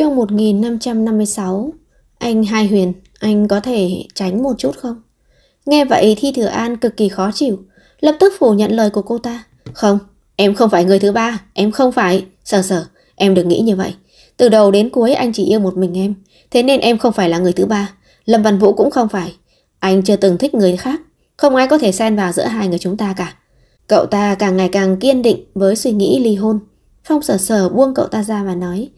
Chương 1556 Anh Hai Huyền, anh có thể tránh một chút không? Nghe vậy Thi Thừa An cực kỳ khó chịu Lập tức phủ nhận lời của cô ta Không, em không phải người thứ ba Em không phải, sờ sờ em đừng nghĩ như vậy Từ đầu đến cuối anh chỉ yêu một mình em Thế nên em không phải là người thứ ba Lâm Văn Vũ cũng không phải Anh chưa từng thích người khác Không ai có thể xen vào giữa hai người chúng ta cả Cậu ta càng ngày càng kiên định với suy nghĩ ly hôn Phong sờ sờ buông cậu ta ra và nói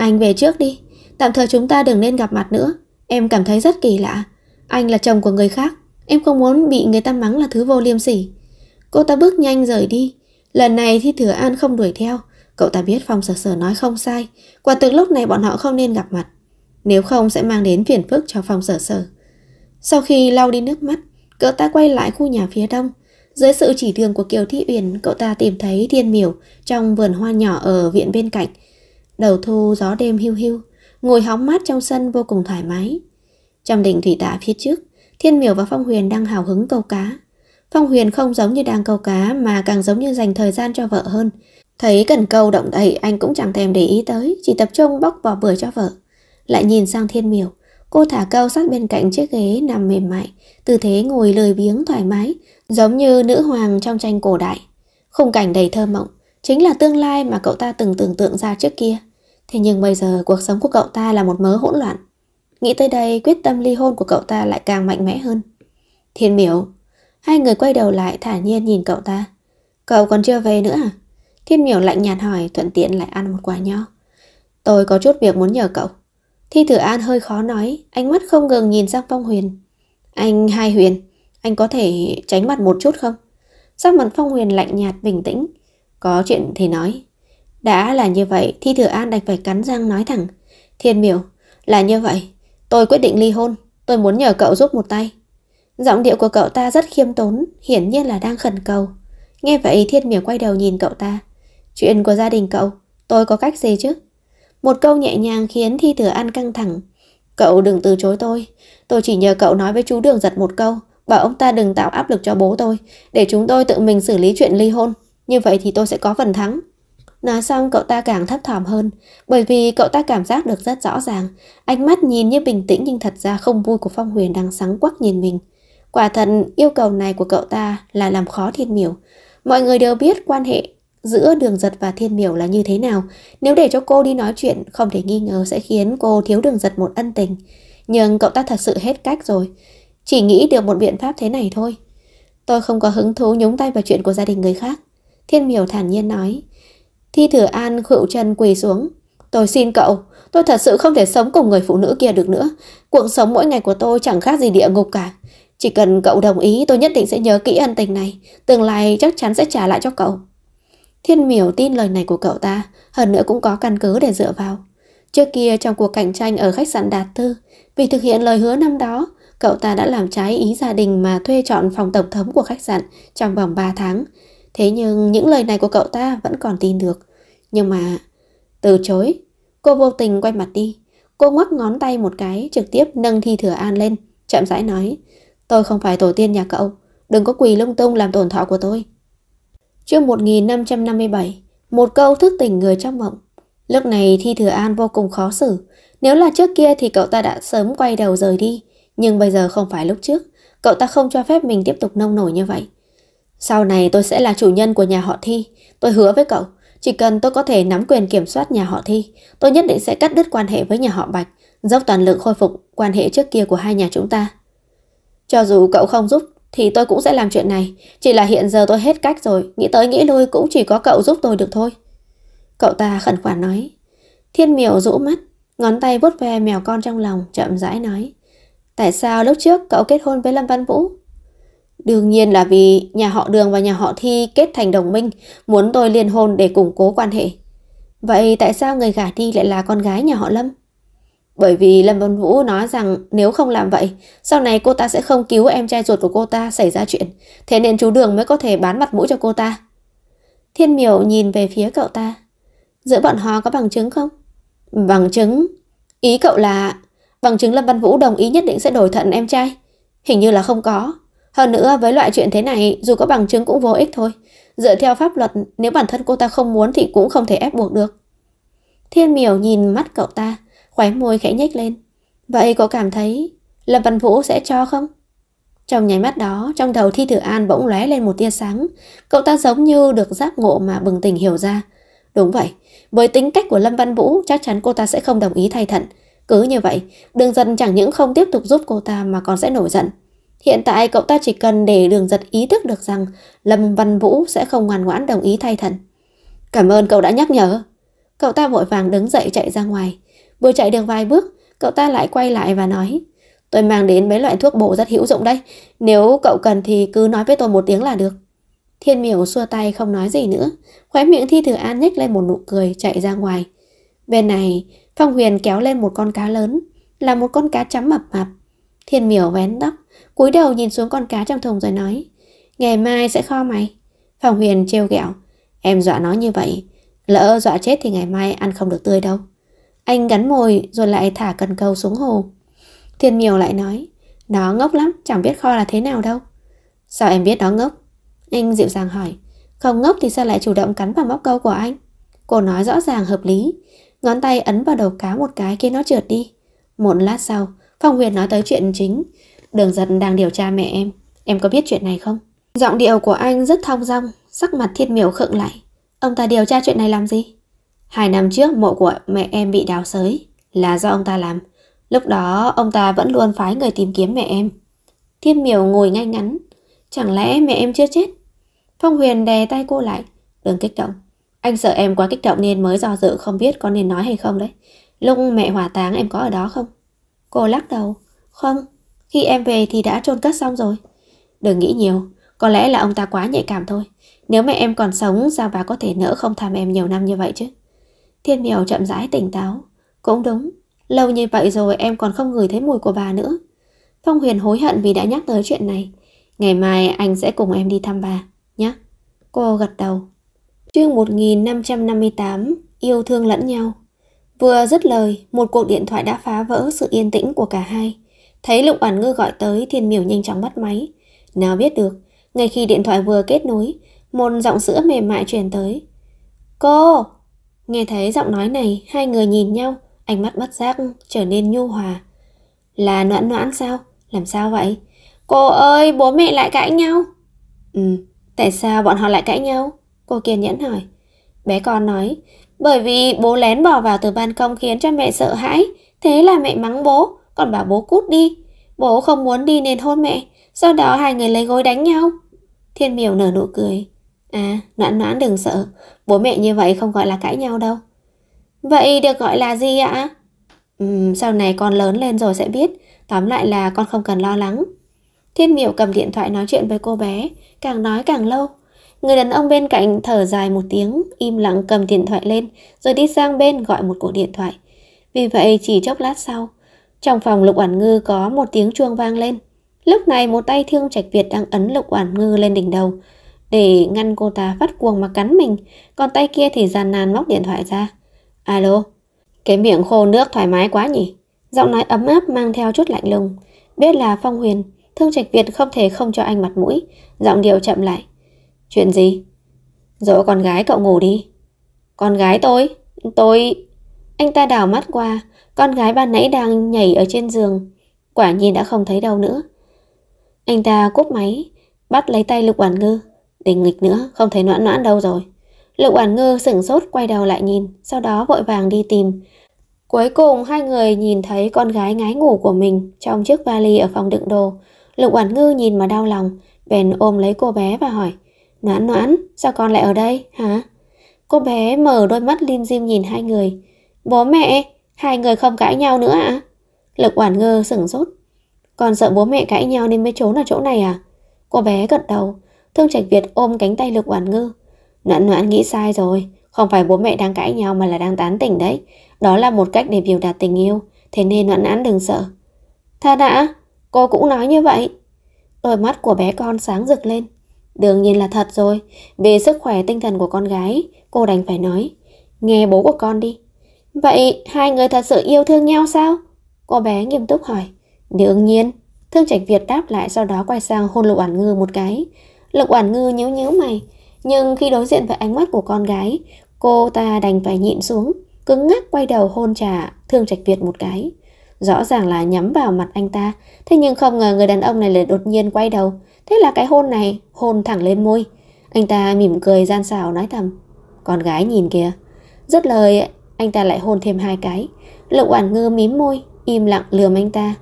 anh về trước đi, tạm thời chúng ta đừng nên gặp mặt nữa. Em cảm thấy rất kỳ lạ. Anh là chồng của người khác, em không muốn bị người ta mắng là thứ vô liêm sỉ. Cô ta bước nhanh rời đi. Lần này thì Thừa An không đuổi theo. Cậu ta biết Phong Sở Sở nói không sai. Quả thực lúc này bọn họ không nên gặp mặt. Nếu không sẽ mang đến phiền phức cho Phong Sở Sở. Sau khi lau đi nước mắt, cậu ta quay lại khu nhà phía đông. Dưới sự chỉ đường của Kiều Thị Uyển, cậu ta tìm thấy thiên miểu trong vườn hoa nhỏ ở viện bên cạnh. Đầu thu gió đêm hưu hưu, ngồi hóng mát trong sân vô cùng thoải mái. Trong đỉnh thủy tạ phía trước, Thiên Miểu và Phong Huyền đang hào hứng câu cá. Phong Huyền không giống như đang câu cá mà càng giống như dành thời gian cho vợ hơn. Thấy cần câu động đậy anh cũng chẳng thèm để ý tới, chỉ tập trung bóc vỏ bưởi cho vợ. Lại nhìn sang Thiên Miểu, cô thả câu sát bên cạnh chiếc ghế nằm mềm mại, tư thế ngồi lười biếng thoải mái, giống như nữ hoàng trong tranh cổ đại. Khung cảnh đầy thơ mộng, chính là tương lai mà cậu ta từng tưởng tượng ra trước kia. Thế nhưng bây giờ cuộc sống của cậu ta là một mớ hỗn loạn. Nghĩ tới đây quyết tâm ly hôn của cậu ta lại càng mạnh mẽ hơn. Thiên miểu, hai người quay đầu lại thả nhiên nhìn cậu ta. Cậu còn chưa về nữa à? Thiên miểu lạnh nhạt hỏi thuận tiện lại ăn một quả nho. Tôi có chút việc muốn nhờ cậu. Thi thử An hơi khó nói, ánh mắt không ngừng nhìn sang Phong Huyền. Anh Hai Huyền, anh có thể tránh mặt một chút không? Sắc mặt Phong Huyền lạnh nhạt bình tĩnh. Có chuyện thì nói, đã là như vậy thì Thừa An đành phải cắn răng nói thẳng. Thiên miểu, là như vậy. Tôi quyết định ly hôn. Tôi muốn nhờ cậu giúp một tay. Giọng điệu của cậu ta rất khiêm tốn, hiển nhiên là đang khẩn cầu. Nghe vậy Thiên miểu quay đầu nhìn cậu ta. Chuyện của gia đình cậu, tôi có cách gì chứ? Một câu nhẹ nhàng khiến Thi Thừa An căng thẳng. Cậu đừng từ chối tôi. Tôi chỉ nhờ cậu nói với chú Đường giật một câu. Bảo ông ta đừng tạo áp lực cho bố tôi. Để chúng tôi tự mình xử lý chuyện ly hôn. Như vậy thì tôi sẽ có phần thắng. Nói xong cậu ta càng thấp thỏm hơn, bởi vì cậu ta cảm giác được rất rõ ràng, ánh mắt nhìn như bình tĩnh nhưng thật ra không vui của Phong Huyền đang sáng quắc nhìn mình. Quả thật yêu cầu này của cậu ta là làm khó thiên miểu. Mọi người đều biết quan hệ giữa đường giật và thiên miểu là như thế nào. Nếu để cho cô đi nói chuyện, không thể nghi ngờ sẽ khiến cô thiếu đường giật một ân tình. Nhưng cậu ta thật sự hết cách rồi. Chỉ nghĩ được một biện pháp thế này thôi. Tôi không có hứng thú nhúng tay vào chuyện của gia đình người khác. Thiên miểu thản nhiên nói. Thi Thừa An khựu chân quỳ xuống. Tôi xin cậu, tôi thật sự không thể sống cùng người phụ nữ kia được nữa. Cuộc sống mỗi ngày của tôi chẳng khác gì địa ngục cả. Chỉ cần cậu đồng ý tôi nhất định sẽ nhớ kỹ ân tình này. Tương lai chắc chắn sẽ trả lại cho cậu. Thiên miểu tin lời này của cậu ta, hơn nữa cũng có căn cứ để dựa vào. Trước kia trong cuộc cạnh tranh ở khách sạn Đạt Tư, vì thực hiện lời hứa năm đó, cậu ta đã làm trái ý gia đình mà thuê chọn phòng tổng thống của khách sạn trong vòng 3 tháng, Thế nhưng những lời này của cậu ta vẫn còn tin được. Nhưng mà... Từ chối. Cô vô tình quay mặt đi. Cô ngoắc ngón tay một cái trực tiếp nâng thi thừa an lên. Chậm rãi nói. Tôi không phải tổ tiên nhà cậu. Đừng có quỳ lung tung làm tổn thọ của tôi. Trước 1557, một câu thức tỉnh người trong mộng. Lúc này Thi Thừa An vô cùng khó xử. Nếu là trước kia thì cậu ta đã sớm quay đầu rời đi. Nhưng bây giờ không phải lúc trước. Cậu ta không cho phép mình tiếp tục nông nổi như vậy. Sau này tôi sẽ là chủ nhân của nhà họ Thi. Tôi hứa với cậu, chỉ cần tôi có thể nắm quyền kiểm soát nhà họ Thi, tôi nhất định sẽ cắt đứt quan hệ với nhà họ Bạch, dốc toàn lực khôi phục quan hệ trước kia của hai nhà chúng ta. Cho dù cậu không giúp thì tôi cũng sẽ làm chuyện này, chỉ là hiện giờ tôi hết cách rồi, nghĩ tới nghĩ lui cũng chỉ có cậu giúp tôi được thôi. Cậu ta khẩn khoản nói. Thiên miểu rũ mắt, ngón tay vuốt ve mèo con trong lòng, chậm rãi nói. Tại sao lúc trước cậu kết hôn với Lâm Văn Vũ Đương nhiên là vì nhà họ Đường và nhà họ Thi kết thành đồng minh, muốn tôi liên hôn để củng cố quan hệ. Vậy tại sao người gả đi lại là con gái nhà họ Lâm? Bởi vì Lâm Văn Vũ nói rằng nếu không làm vậy, sau này cô ta sẽ không cứu em trai ruột của cô ta xảy ra chuyện. Thế nên chú Đường mới có thể bán mặt mũi cho cô ta. Thiên miểu nhìn về phía cậu ta. Giữa bọn họ có bằng chứng không? Bằng chứng? Ý cậu là bằng chứng Lâm Văn Vũ đồng ý nhất định sẽ đổi thận em trai. Hình như là không có. Hơn nữa với loại chuyện thế này dù có bằng chứng cũng vô ích thôi. Dựa theo pháp luật nếu bản thân cô ta không muốn thì cũng không thể ép buộc được. Thiên miểu nhìn mắt cậu ta, khóe môi khẽ nhếch lên. Vậy có cảm thấy Lâm Văn Vũ sẽ cho không? Trong nháy mắt đó, trong đầu Thi Tử An bỗng lóe lên một tia sáng. Cậu ta giống như được giác ngộ mà bừng tỉnh hiểu ra. Đúng vậy, với tính cách của Lâm Văn Vũ chắc chắn cô ta sẽ không đồng ý thay thận. Cứ như vậy, đường dần chẳng những không tiếp tục giúp cô ta mà còn sẽ nổi giận. Hiện tại cậu ta chỉ cần để đường giật ý thức được rằng Lâm Văn Vũ sẽ không ngoan ngoãn đồng ý thay thần. Cảm ơn cậu đã nhắc nhở. Cậu ta vội vàng đứng dậy chạy ra ngoài. Vừa chạy được vài bước, cậu ta lại quay lại và nói Tôi mang đến mấy loại thuốc bổ rất hữu dụng đây Nếu cậu cần thì cứ nói với tôi một tiếng là được. Thiên miểu xua tay không nói gì nữa. Khóe miệng Thi Thừa An nhếch lên một nụ cười chạy ra ngoài. Bên này, Phong Huyền kéo lên một con cá lớn, là một con cá chấm mập mạp. Thiên miểu vén tóc, cúi đầu nhìn xuống con cá trong thùng rồi nói Ngày mai sẽ kho mày Phòng huyền trêu ghẹo Em dọa nó như vậy Lỡ dọa chết thì ngày mai ăn không được tươi đâu Anh gắn mồi rồi lại thả cần câu xuống hồ Thiên miều lại nói Nó ngốc lắm chẳng biết kho là thế nào đâu Sao em biết nó ngốc Anh dịu dàng hỏi Không ngốc thì sao lại chủ động cắn vào móc câu của anh Cô nói rõ ràng hợp lý Ngón tay ấn vào đầu cá một cái khiến nó trượt đi Một lát sau Phong Huyền nói tới chuyện chính Đường giật đang điều tra mẹ em Em có biết chuyện này không? Giọng điệu của anh rất thong dong Sắc mặt thiết miểu khựng lại Ông ta điều tra chuyện này làm gì? Hai năm trước mộ của mẹ em bị đào sới Là do ông ta làm Lúc đó ông ta vẫn luôn phái người tìm kiếm mẹ em Thiên miểu ngồi ngay ngắn Chẳng lẽ mẹ em chưa chết Phong Huyền đè tay cô lại Đừng kích động Anh sợ em quá kích động nên mới do dự không biết có nên nói hay không đấy Lúc mẹ hỏa táng em có ở đó không Cô lắc đầu Không khi em về thì đã chôn cất xong rồi. Đừng nghĩ nhiều, có lẽ là ông ta quá nhạy cảm thôi. Nếu mẹ em còn sống, sao bà có thể nỡ không thăm em nhiều năm như vậy chứ? Thiên miểu chậm rãi tỉnh táo. Cũng đúng, lâu như vậy rồi em còn không ngửi thấy mùi của bà nữa. Phong Huyền hối hận vì đã nhắc tới chuyện này. Ngày mai anh sẽ cùng em đi thăm bà, nhé. Cô gật đầu. Chương 1558, yêu thương lẫn nhau. Vừa dứt lời, một cuộc điện thoại đã phá vỡ sự yên tĩnh của cả hai. Thấy Lục Oản Ngư gọi tới, Thiên Miểu nhanh chóng bắt máy. Nào biết được, ngay khi điện thoại vừa kết nối, một giọng sữa mềm mại truyền tới. Cô! Nghe thấy giọng nói này, hai người nhìn nhau, ánh mắt bất giác trở nên nhu hòa. Là noãn noãn sao? Làm sao vậy? Cô ơi, bố mẹ lại cãi nhau. Ừ, tại sao bọn họ lại cãi nhau? Cô kiên nhẫn hỏi. Bé con nói, bởi vì bố lén bỏ vào từ ban công khiến cho mẹ sợ hãi, thế là mẹ mắng bố còn bảo bố cút đi. Bố không muốn đi nên hôn mẹ, sau đó hai người lấy gối đánh nhau. Thiên miểu nở nụ cười. À, noãn noãn đừng sợ, bố mẹ như vậy không gọi là cãi nhau đâu. Vậy được gọi là gì ạ? Uhm, sau này con lớn lên rồi sẽ biết, tóm lại là con không cần lo lắng. Thiên miểu cầm điện thoại nói chuyện với cô bé, càng nói càng lâu. Người đàn ông bên cạnh thở dài một tiếng, im lặng cầm điện thoại lên, rồi đi sang bên gọi một cuộc điện thoại. Vì vậy chỉ chốc lát sau, trong phòng Lục Oản Ngư có một tiếng chuông vang lên. Lúc này một tay Thương Trạch Việt đang ấn Lục Oản Ngư lên đỉnh đầu để ngăn cô ta phát cuồng mà cắn mình, còn tay kia thì gian nan móc điện thoại ra. Alo, cái miệng khô nước thoải mái quá nhỉ? Giọng nói ấm áp mang theo chút lạnh lùng. Biết là Phong Huyền, Thương Trạch Việt không thể không cho anh mặt mũi, giọng điệu chậm lại. Chuyện gì? Dỗ con gái cậu ngủ đi. Con gái tôi? Tôi... Anh ta đảo mắt qua, con gái ban nãy đang nhảy ở trên giường Quả nhiên đã không thấy đâu nữa Anh ta cúp máy Bắt lấy tay Lục quản Ngư Để nghịch nữa, không thấy noãn noãn đâu rồi Lục quản Ngư sửng sốt quay đầu lại nhìn Sau đó vội vàng đi tìm Cuối cùng hai người nhìn thấy con gái ngái ngủ của mình Trong chiếc vali ở phòng đựng đồ Lục quản Ngư nhìn mà đau lòng Bèn ôm lấy cô bé và hỏi Noãn noãn, sao con lại ở đây hả? Cô bé mở đôi mắt lim dim nhìn hai người Bố mẹ, Hai người không cãi nhau nữa ạ? À? Lực Oản Ngơ sửng sốt. Còn sợ bố mẹ cãi nhau nên mới trốn ở chỗ này à? Cô bé gật đầu, Thương Trạch Việt ôm cánh tay Lực Oản Ngơ. Noãn noãn nghĩ sai rồi, không phải bố mẹ đang cãi nhau mà là đang tán tỉnh đấy. Đó là một cách để biểu đạt tình yêu, thế nên noãn noãn đừng sợ. Tha đã, cô cũng nói như vậy. Đôi mắt của bé con sáng rực lên. Đương nhiên là thật rồi, Về sức khỏe tinh thần của con gái, cô đành phải nói. Nghe bố của con đi, Vậy hai người thật sự yêu thương nhau sao? Cô bé nghiêm túc hỏi. Đương nhiên. Thương Trạch Việt đáp lại sau đó quay sang hôn Lục Oản Ngư một cái. Lục Oản Ngư nhíu nhíu mày, nhưng khi đối diện với ánh mắt của con gái, cô ta đành phải nhịn xuống, cứng ngắc quay đầu hôn trả Thương Trạch Việt một cái. Rõ ràng là nhắm vào mặt anh ta, thế nhưng không ngờ người đàn ông này lại đột nhiên quay đầu, thế là cái hôn này hôn thẳng lên môi. Anh ta mỉm cười gian xảo nói thầm, "Con gái nhìn kìa." rất lời, anh ta lại hôn thêm hai cái Lục oản ngơ mím môi Im lặng lườm anh ta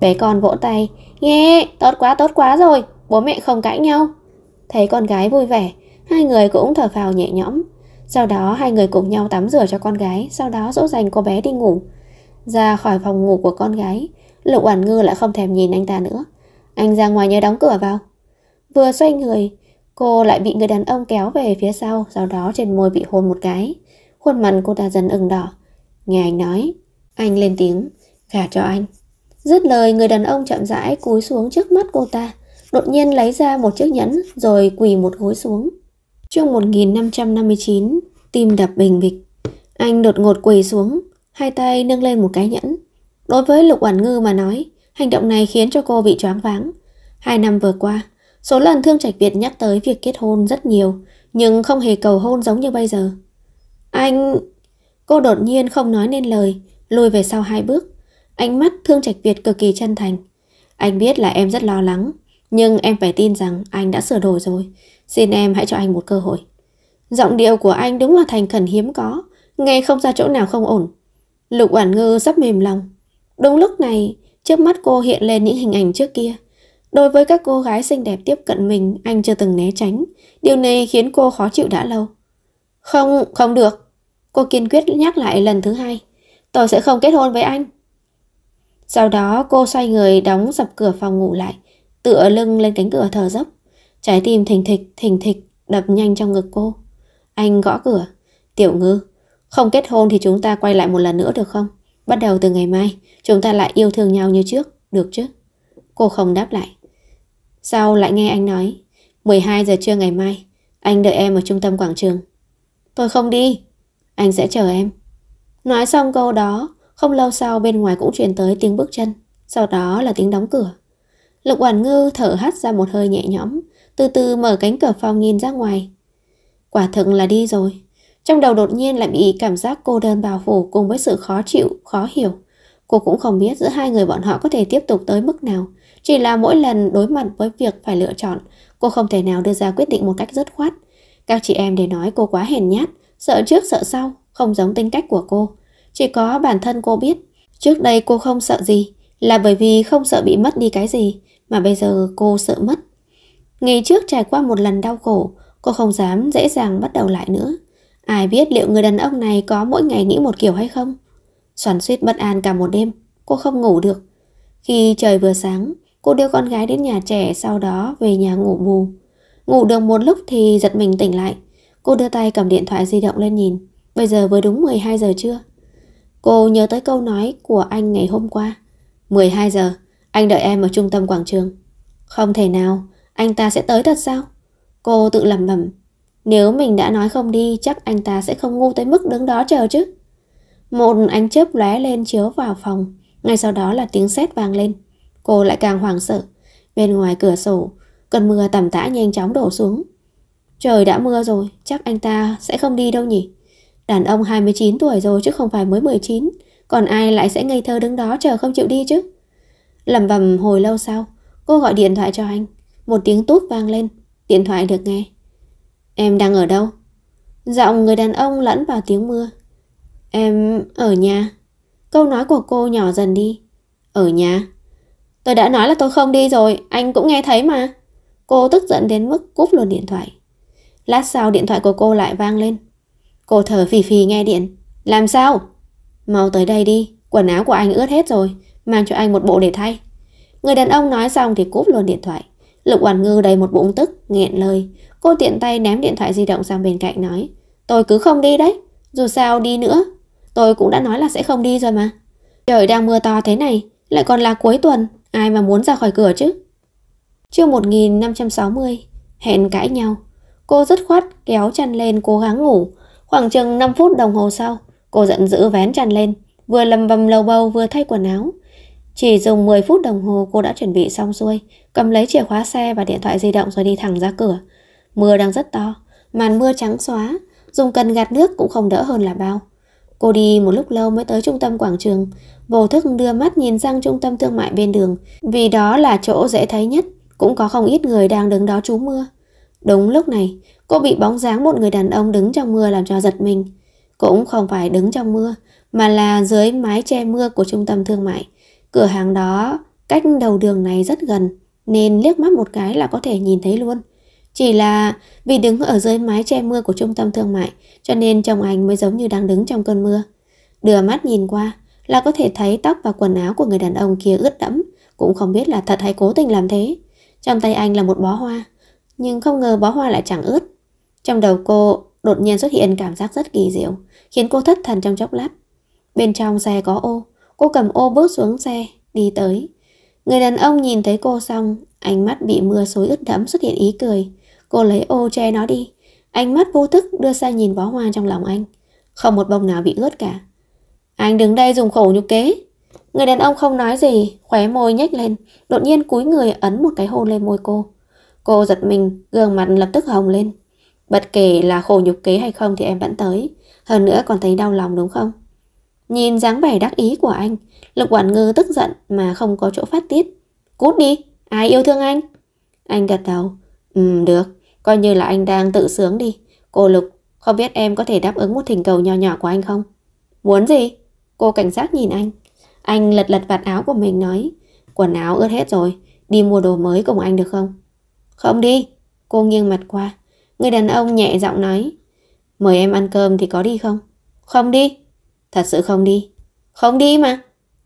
Bé con vỗ tay Yeah tốt quá tốt quá rồi Bố mẹ không cãi nhau Thấy con gái vui vẻ Hai người cũng thở phào nhẹ nhõm Sau đó hai người cùng nhau tắm rửa cho con gái Sau đó dỗ dành cô bé đi ngủ Ra khỏi phòng ngủ của con gái Lục oản ngư lại không thèm nhìn anh ta nữa Anh ra ngoài nhớ đóng cửa vào Vừa xoay người Cô lại bị người đàn ông kéo về phía sau Sau đó trên môi bị hôn một cái Khuôn mặt cô ta dần ửng đỏ. Nghe anh nói, anh lên tiếng, gả cho anh. Dứt lời người đàn ông chậm rãi cúi xuống trước mắt cô ta, đột nhiên lấy ra một chiếc nhẫn rồi quỳ một gối xuống. Chương 1559, tim đập bình bịch. Anh đột ngột quỳ xuống, hai tay nâng lên một cái nhẫn. Đối với Lục Oản Ngư mà nói, hành động này khiến cho cô bị choáng váng. Hai năm vừa qua, số lần Thương Trạch Việt nhắc tới việc kết hôn rất nhiều, nhưng không hề cầu hôn giống như bây giờ. Anh... Cô đột nhiên không nói nên lời, lùi về sau hai bước. Ánh mắt Thương Trạch Việt cực kỳ chân thành. Anh biết là em rất lo lắng, nhưng em phải tin rằng anh đã sửa đổi rồi. Xin em hãy cho anh một cơ hội. Giọng điệu của anh đúng là thành khẩn hiếm có, nghe không ra chỗ nào không ổn. Lục Oản Ngư sắp mềm lòng. Đúng lúc này, trước mắt cô hiện lên những hình ảnh trước kia. Đối với các cô gái xinh đẹp tiếp cận mình, anh chưa từng né tránh. Điều này khiến cô khó chịu đã lâu. Không, không được. Cô kiên quyết nhắc lại lần thứ hai. Tôi sẽ không kết hôn với anh. Sau đó cô xoay người đóng sập cửa phòng ngủ lại, tựa lưng lên cánh cửa thở dốc. Trái tim thình thịch, thình thịch, đập nhanh trong ngực cô. Anh gõ cửa. Tiểu ngư, không kết hôn thì chúng ta quay lại một lần nữa được không? Bắt đầu từ ngày mai, chúng ta lại yêu thương nhau như trước, được chứ? Cô không đáp lại. Sau lại nghe anh nói, 12 giờ trưa ngày mai, anh đợi em ở trung tâm quảng trường. Tôi không đi, anh sẽ chờ em. Nói xong câu đó, không lâu sau bên ngoài cũng truyền tới tiếng bước chân, sau đó là tiếng đóng cửa. Lục quản Ngư thở hắt ra một hơi nhẹ nhõm, từ từ mở cánh cửa phòng nhìn ra ngoài. Quả thực là đi rồi. Trong đầu đột nhiên lại bị cảm giác cô đơn bao phủ cùng với sự khó chịu, khó hiểu. Cô cũng không biết giữa hai người bọn họ có thể tiếp tục tới mức nào. Chỉ là mỗi lần đối mặt với việc phải lựa chọn, cô không thể nào đưa ra quyết định một cách dứt khoát. Các chị em để nói cô quá hèn nhát, sợ trước sợ sau, không giống tính cách của cô. Chỉ có bản thân cô biết, trước đây cô không sợ gì, là bởi vì không sợ bị mất đi cái gì, mà bây giờ cô sợ mất. Ngày trước trải qua một lần đau khổ, cô không dám dễ dàng bắt đầu lại nữa. Ai biết liệu người đàn ông này có mỗi ngày nghĩ một kiểu hay không? Xoắn suýt bất an cả một đêm, cô không ngủ được. Khi trời vừa sáng, cô đưa con gái đến nhà trẻ sau đó về nhà ngủ bù. Ngủ được một lúc thì giật mình tỉnh lại, Cô đưa tay cầm điện thoại di động lên nhìn Bây giờ vừa đúng 12 giờ chưa Cô nhớ tới câu nói của anh ngày hôm qua 12 giờ Anh đợi em ở trung tâm quảng trường Không thể nào Anh ta sẽ tới thật sao Cô tự lẩm bẩm Nếu mình đã nói không đi Chắc anh ta sẽ không ngu tới mức đứng đó chờ chứ Một ánh chớp lóe lên chiếu vào phòng Ngay sau đó là tiếng sét vang lên Cô lại càng hoảng sợ Bên ngoài cửa sổ Cơn mưa tầm tã nhanh chóng đổ xuống Trời đã mưa rồi, chắc anh ta sẽ không đi đâu nhỉ? Đàn ông 29 tuổi rồi chứ không phải mới 19, còn ai lại sẽ ngây thơ đứng đó chờ không chịu đi chứ? Lầm vầm hồi lâu sau, cô gọi điện thoại cho anh. Một tiếng tút vang lên, điện thoại được nghe. Em đang ở đâu? Giọng người đàn ông lẫn vào tiếng mưa. Em ở nhà. Câu nói của cô nhỏ dần đi. Ở nhà. Tôi đã nói là tôi không đi rồi, anh cũng nghe thấy mà. Cô tức giận đến mức cúp luôn điện thoại. Lát sau điện thoại của cô lại vang lên. Cô thở phì phì nghe điện. Làm sao? Mau tới đây đi, quần áo của anh ướt hết rồi, mang cho anh một bộ để thay. Người đàn ông nói xong thì cúp luôn điện thoại. Lục Oản Ngư đầy một bụng tức, nghẹn lời. Cô tiện tay ném điện thoại di động sang bên cạnh nói. Tôi cứ không đi đấy, dù sao đi nữa. Tôi cũng đã nói là sẽ không đi rồi mà. Trời đang mưa to thế này, lại còn là cuối tuần, ai mà muốn ra khỏi cửa chứ. Chương 1560, hẹn cãi nhau. Cô dứt khoát kéo chăn lên cố gắng ngủ. Khoảng chừng 5 phút đồng hồ sau, cô giận dữ vén chăn lên, vừa lầm bầm lầu bầu vừa thay quần áo. Chỉ dùng 10 phút đồng hồ cô đã chuẩn bị xong xuôi, cầm lấy chìa khóa xe và điện thoại di động rồi đi thẳng ra cửa. Mưa đang rất to, màn mưa trắng xóa, dùng cần gạt nước cũng không đỡ hơn là bao. Cô đi một lúc lâu mới tới trung tâm quảng trường, vô thức đưa mắt nhìn sang trung tâm thương mại bên đường, vì đó là chỗ dễ thấy nhất, cũng có không ít người đang đứng đó trú mưa. Đúng lúc này, cô bị bóng dáng một người đàn ông đứng trong mưa làm cho giật mình. Cũng không phải đứng trong mưa, mà là dưới mái che mưa của trung tâm thương mại. Cửa hàng đó cách đầu đường này rất gần, nên liếc mắt một cái là có thể nhìn thấy luôn. Chỉ là vì đứng ở dưới mái che mưa của trung tâm thương mại, cho nên chồng anh mới giống như đang đứng trong cơn mưa. Đưa mắt nhìn qua là có thể thấy tóc và quần áo của người đàn ông kia ướt đẫm, cũng không biết là thật hay cố tình làm thế. Trong tay anh là một bó hoa, nhưng không ngờ bó hoa lại chẳng ướt. Trong đầu cô đột nhiên xuất hiện cảm giác rất kỳ diệu, khiến cô thất thần trong chốc lát. Bên trong xe có ô, cô cầm ô bước xuống xe, đi tới. Người đàn ông nhìn thấy cô xong, ánh mắt bị mưa xối ướt đẫm xuất hiện ý cười. Cô lấy ô che nó đi, ánh mắt vô thức đưa sang nhìn bó hoa trong lòng anh. Không một bông nào bị ướt cả. Anh đứng đây dùng khổ nhục kế. Người đàn ông không nói gì, khóe môi nhếch lên, đột nhiên cúi người ấn một cái hôn lên môi cô. Cô giật mình, gương mặt lập tức hồng lên. Bất kể là khổ nhục kế hay không thì em vẫn tới. Hơn nữa còn thấy đau lòng đúng không? Nhìn dáng vẻ đắc ý của anh, Lục Quản Ngư tức giận mà không có chỗ phát tiết. Cút đi, ai yêu thương anh? Anh gật đầu. Ừ, được, coi như là anh đang tự sướng đi. Cô Lục, không biết em có thể đáp ứng một thỉnh cầu nhỏ nhỏ của anh không? Muốn gì? Cô cảnh giác nhìn anh. Anh lật lật vạt áo của mình nói, quần áo ướt hết rồi, đi mua đồ mới cùng anh được không? Không đi, cô nghiêng mặt qua. Người đàn ông nhẹ giọng nói. Mời em ăn cơm thì có đi không? Không đi. Thật sự không đi. Không đi mà.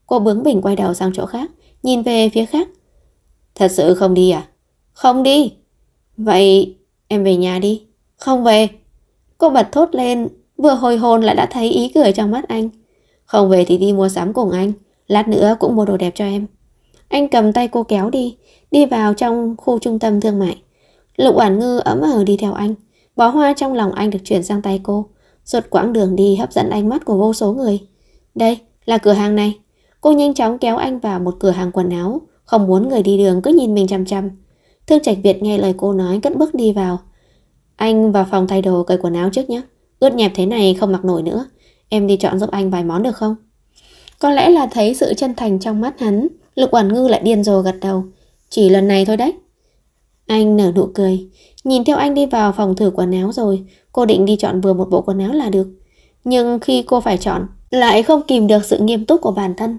Cô bướng bỉnh quay đầu sang chỗ khác, nhìn về phía khác. Thật sự không đi à? Không đi. Vậy em về nhà đi. Không về. Cô bật thốt lên, vừa hồi hồn lại đã thấy ý cười trong mắt anh. Không về thì đi mua sắm cùng anh, lát nữa cũng mua đồ đẹp cho em. Anh cầm tay cô kéo đi, đi vào trong khu trung tâm thương mại. Lục Oản Ngư ấm ở ờ đi theo anh, bó hoa trong lòng anh được chuyển sang tay cô, suốt quãng đường đi hấp dẫn ánh mắt của vô số người. Đây là cửa hàng này. Cô nhanh chóng kéo anh vào một cửa hàng quần áo, không muốn người đi đường cứ nhìn mình chăm chăm. Thương Trạch Việt nghe lời cô nói cất bước đi vào. Anh vào phòng thay đồ cởi quần áo trước nhé. Ướt nhẹp thế này không mặc nổi nữa. Em đi chọn giúp anh vài món được không? Có lẽ là thấy sự chân thành trong mắt hắn, Lục Quản Ngư lại điên rồ gật đầu. Chỉ lần này thôi đấy. Anh nở nụ cười, nhìn theo anh đi vào phòng thử quần áo rồi, cô định đi chọn vừa một bộ quần áo là được. Nhưng khi cô phải chọn, lại không kìm được sự nghiêm túc của bản thân.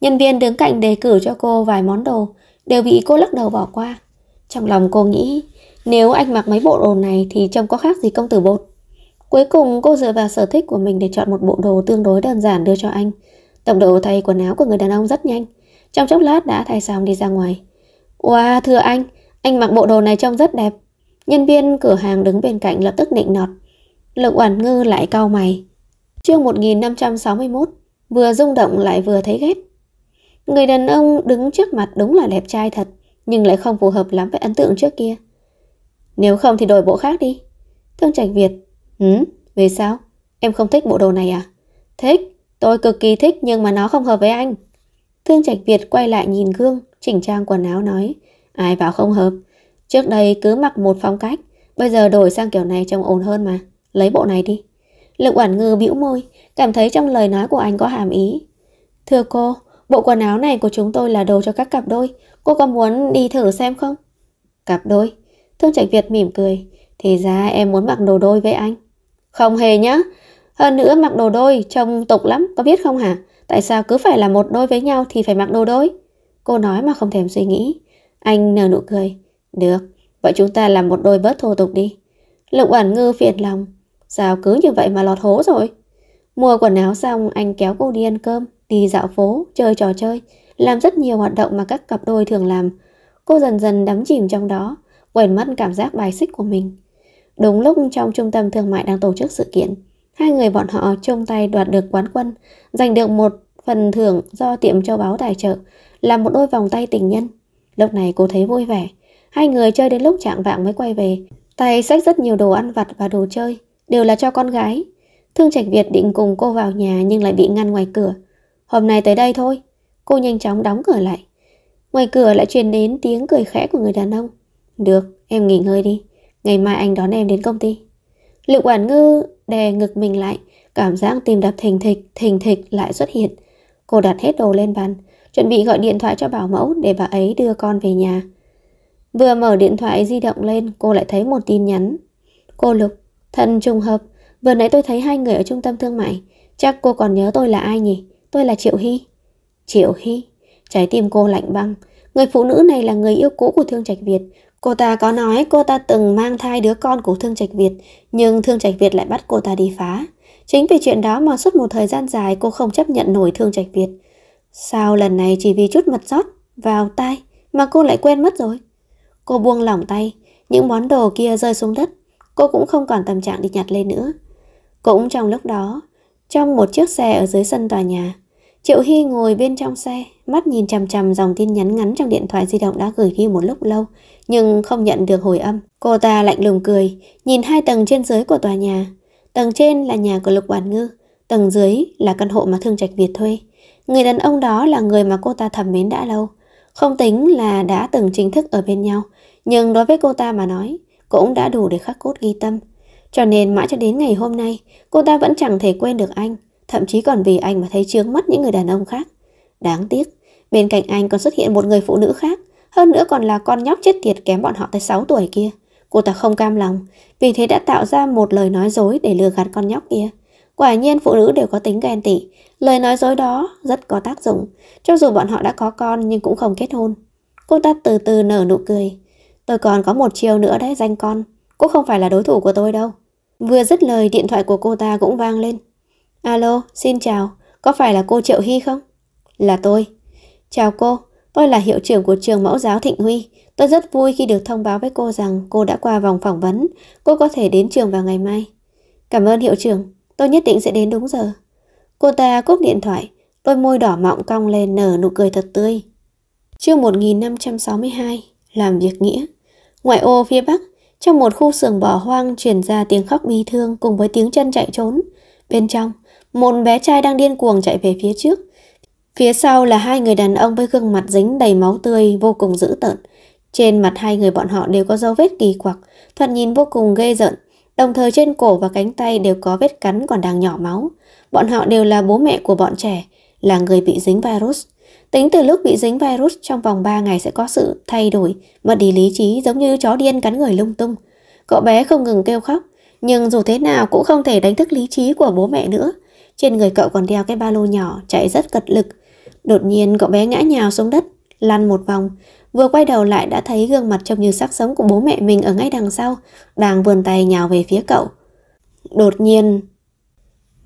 Nhân viên đứng cạnh đề cử cho cô vài món đồ, đều bị cô lắc đầu bỏ qua. Trong lòng cô nghĩ, nếu anh mặc mấy bộ đồ này thì trông có khác gì công tử bột. Cuối cùng cô dựa vào sở thích của mình để chọn một bộ đồ tương đối đơn giản đưa cho anh. Tổng độ thay quần áo của người đàn ông rất nhanh trong chốc lát đã thay xong đi ra ngoài. Wow, thưa anh, anh mặc bộ đồ này trông rất đẹp. Nhân viên cửa hàng đứng bên cạnh lập tức nịnh nọt. Lực oản ngư lại cau mày. Chương 1561, vừa rung động lại vừa thấy ghét. Người đàn ông đứng trước mặt đúng là đẹp trai thật, nhưng lại không phù hợp lắm với ấn tượng trước kia. Nếu không thì đổi bộ khác đi. Thương Trạch Việt, hứ, về sao? Em không thích bộ đồ này à? Thích, tôi cực kỳ thích nhưng mà nó không hợp với anh. Thương Trạch Việt quay lại nhìn gương, chỉnh trang quần áo nói, ai bảo không hợp. Trước đây cứ mặc một phong cách, bây giờ đổi sang kiểu này trông ổn hơn mà, lấy bộ này đi. Lực Quản Ngư bĩu môi, cảm thấy trong lời nói của anh có hàm ý. Thưa cô, bộ quần áo này của chúng tôi là đồ cho các cặp đôi, cô có muốn đi thử xem không? Cặp đôi? Thương Trạch Việt mỉm cười, thì ra em muốn mặc đồ đôi với anh. Không hề nhá, hơn nữa mặc đồ đôi trông tục lắm, có biết không hả? Tại sao cứ phải là một đôi với nhau thì phải mặc đồ đôi? Cô nói mà không thèm suy nghĩ. Anh nở nụ cười. Được, vậy chúng ta làm một đôi bớt thô tục đi. Lục Oản Ngư phiền lòng. Sao cứ như vậy mà lọt hố rồi? Mua quần áo xong, anh kéo cô đi ăn cơm, đi dạo phố, chơi trò chơi, làm rất nhiều hoạt động mà các cặp đôi thường làm. Cô dần dần đắm chìm trong đó, quên mất cảm giác bài xích của mình. Đúng lúc trong trung tâm thương mại đang tổ chức sự kiện, hai người bọn họ chung tay đoạt được quán quân, giành được một Phần thưởng do tiệm châu báu tài trợ là một đôi vòng tay tình nhân. Lúc này cô thấy vui vẻ. Hai người chơi đến lúc trạng vạng mới quay về. Tay xách rất nhiều đồ ăn vặt và đồ chơi, đều là cho con gái. Thương Trạch Việt định cùng cô vào nhà nhưng lại bị ngăn ngoài cửa. Hôm nay tới đây thôi. Cô nhanh chóng đóng cửa lại. Ngoài cửa lại truyền đến tiếng cười khẽ của người đàn ông. Được, em nghỉ ngơi đi. Ngày mai anh đón em đến công ty. Liệu quản ngư đè ngực mình lại, cảm giác tìm đập thình thịch, thình thịch lại xuất hiện. Cô đặt hết đồ lên bàn, chuẩn bị gọi điện thoại cho bảo mẫu để bà ấy đưa con về nhà. Vừa mở điện thoại di động lên, cô lại thấy một tin nhắn. Cô Lục, thần trùng hợp, vừa nãy tôi thấy hai người ở trung tâm thương mại. Chắc cô còn nhớ tôi là ai nhỉ? Tôi là Triệu Hy. Triệu Hy? Trái tim cô lạnh băng. Người phụ nữ này là người yêu cũ của Thương Trạch Việt. Cô ta có nói cô ta từng mang thai đứa con của Thương Trạch Việt, nhưng Thương Trạch Việt lại bắt cô ta đi phá. Chính vì chuyện đó mà suốt một thời gian dài cô không chấp nhận nổi Thương Trạch Việt. Sao lần này chỉ vì chút mật rót vào tay mà cô lại quên mất rồi? Cô buông lỏng tay, những món đồ kia rơi xuống đất, cô cũng không còn tâm trạng đi nhặt lên nữa. Cũng trong lúc đó, trong một chiếc xe ở dưới sân tòa nhà, Triệu Hy ngồi bên trong xe, mắt nhìn chằm chằm dòng tin nhắn ngắn trong điện thoại di động đã gửi đi một lúc lâu, nhưng không nhận được hồi âm. Cô ta lạnh lùng cười, nhìn hai tầng trên dưới của tòa nhà, Tầng trên là nhà của Lục Bản Ngư, tầng dưới là căn hộ mà Thương Trạch Việt thuê. Người đàn ông đó là người mà cô ta thầm mến đã lâu. Không tính là đã từng chính thức ở bên nhau, nhưng đối với cô ta mà nói, cũng đã đủ để khắc cốt ghi tâm. Cho nên mãi cho đến ngày hôm nay, cô ta vẫn chẳng thể quên được anh, thậm chí còn vì anh mà thấy chướng mắt những người đàn ông khác. Đáng tiếc, bên cạnh anh còn xuất hiện một người phụ nữ khác, hơn nữa còn là con nhóc chết tiệt kém bọn họ tới 6 tuổi kia. Cô ta không cam lòng, vì thế đã tạo ra một lời nói dối để lừa gạt con nhóc kia. Quả nhiên phụ nữ đều có tính ghen tị, lời nói dối đó rất có tác dụng, cho dù bọn họ đã có con nhưng cũng không kết hôn. Cô ta từ từ nở nụ cười. Tôi còn có một chiều nữa đấy danh con, cô không phải là đối thủ của tôi đâu. Vừa dứt lời điện thoại của cô ta cũng vang lên. Alo, xin chào, có phải là cô Triệu Hy không? Là tôi. Chào cô, tôi là hiệu trưởng của trường mẫu giáo Thịnh Huy. Tôi rất vui khi được thông báo với cô rằng cô đã qua vòng phỏng vấn, cô có thể đến trường vào ngày mai. Cảm ơn hiệu trưởng, tôi nhất định sẽ đến đúng giờ. Cô ta cúp điện thoại, đôi môi đỏ mọng cong lên nở nụ cười thật tươi. Chương 1562, làm việc nghĩa. Ngoại ô phía Bắc, trong một khu sườn bỏ hoang truyền ra tiếng khóc bi thương cùng với tiếng chân chạy trốn. Bên trong, một bé trai đang điên cuồng chạy về phía trước. Phía sau là hai người đàn ông với gương mặt dính đầy máu tươi vô cùng dữ tợn. Trên mặt hai người bọn họ đều có dấu vết kỳ quặc, thoạt nhìn vô cùng ghê rợn, đồng thời trên cổ và cánh tay đều có vết cắn còn đang nhỏ máu. Bọn họ đều là bố mẹ của bọn trẻ, là người bị dính virus. Tính từ lúc bị dính virus trong vòng 3 ngày sẽ có sự thay đổi, mất đi lý trí giống như chó điên cắn người lung tung. Cậu bé không ngừng kêu khóc, nhưng dù thế nào cũng không thể đánh thức lý trí của bố mẹ nữa. Trên người cậu còn đeo cái ba lô nhỏ, chạy rất cật lực. Đột nhiên cậu bé ngã nhào xuống đất, lăn một vòng, Vừa quay đầu lại đã thấy gương mặt trông như sắc sống của bố mẹ mình ở ngay đằng sau, đang vươn tay nhào về phía cậu. Đột nhiên,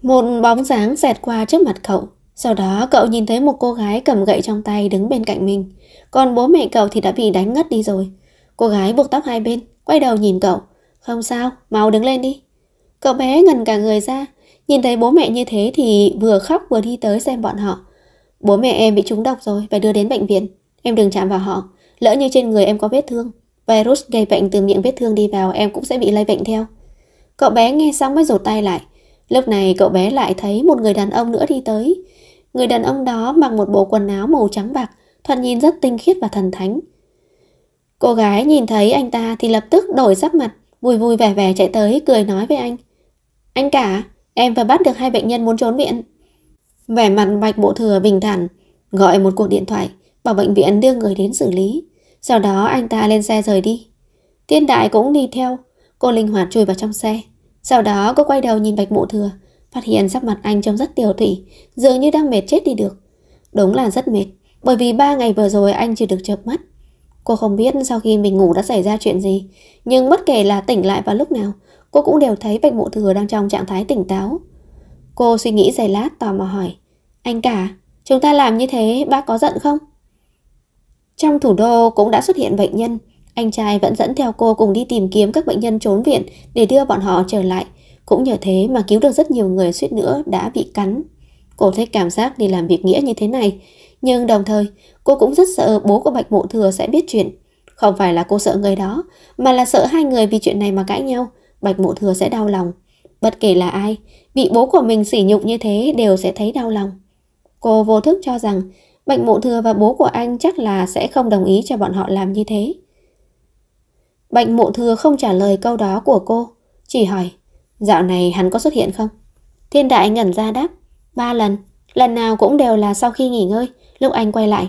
một bóng dáng xẹt qua trước mặt cậu. Sau đó cậu nhìn thấy một cô gái cầm gậy trong tay đứng bên cạnh mình. Còn bố mẹ cậu thì đã bị đánh ngất đi rồi. Cô gái buộc tóc hai bên, quay đầu nhìn cậu. Không sao, mau đứng lên đi. Cậu bé ngần cả người ra, nhìn thấy bố mẹ như thế thì vừa khóc vừa đi tới xem bọn họ. Bố mẹ em bị trúng độc rồi, phải đưa đến bệnh viện. Em đừng chạm vào họ, Lỡ như trên người em có vết thương, virus gây bệnh từ miệng vết thương đi vào em cũng sẽ bị lây bệnh theo. Cậu bé nghe xong mới rột tay lại. Lúc này cậu bé lại thấy một người đàn ông nữa đi tới. Người đàn ông đó mặc một bộ quần áo màu trắng bạc, thoạt nhìn rất tinh khiết và thần thánh. Cô gái nhìn thấy anh ta thì lập tức đổi sắc mặt, vui vui vẻ vẻ chạy tới cười nói với anh. Anh cả, em vừa bắt được hai bệnh nhân muốn trốn viện. Vẻ mặt bạch bộ thừa bình thản, gọi một cuộc điện thoại bảo bệnh viện đưa người đến xử lý. Sau đó anh ta lên xe rời đi. Tiên Đại cũng đi theo, cô linh hoạt chui vào trong xe. Sau đó cô quay đầu nhìn Bạch Mộ Thừa, phát hiện sắc mặt anh trông rất tiều tụy, dường như đang mệt chết đi được. Đúng là rất mệt, bởi vì ba ngày vừa rồi anh chưa được chợp mắt. Cô không biết sau khi mình ngủ đã xảy ra chuyện gì, nhưng bất kể là tỉnh lại vào lúc nào, cô cũng đều thấy Bạch Mộ Thừa đang trong trạng thái tỉnh táo. Cô suy nghĩ giày lát tò mò hỏi, anh cả, chúng ta làm như thế bác có giận không? Trong thủ đô cũng đã xuất hiện bệnh nhân. Anh trai vẫn dẫn theo cô cùng đi tìm kiếm các bệnh nhân trốn viện để đưa bọn họ trở lại. Cũng nhờ thế mà cứu được rất nhiều người suýt nữa đã bị cắn. Cô thấy cảm giác đi làm việc nghĩa như thế này. Nhưng đồng thời, cô cũng rất sợ bố của Bạch Mộ Thừa sẽ biết chuyện. Không phải là cô sợ người đó, mà là sợ hai người vì chuyện này mà cãi nhau. Bạch Mộ Thừa sẽ đau lòng. Bất kể là ai, bị bố của mình sỉ nhục như thế đều sẽ thấy đau lòng. Cô vô thức cho rằng bệnh mộ thừa và bố của anh chắc là sẽ không đồng ý cho bọn họ làm như thế. bệnh mộ thừa không trả lời câu đó của cô, chỉ hỏi, dạo này hắn có xuất hiện không? Thiên đại ngẩn ra đáp, ba lần, lần nào cũng đều là sau khi nghỉ ngơi, lúc anh quay lại.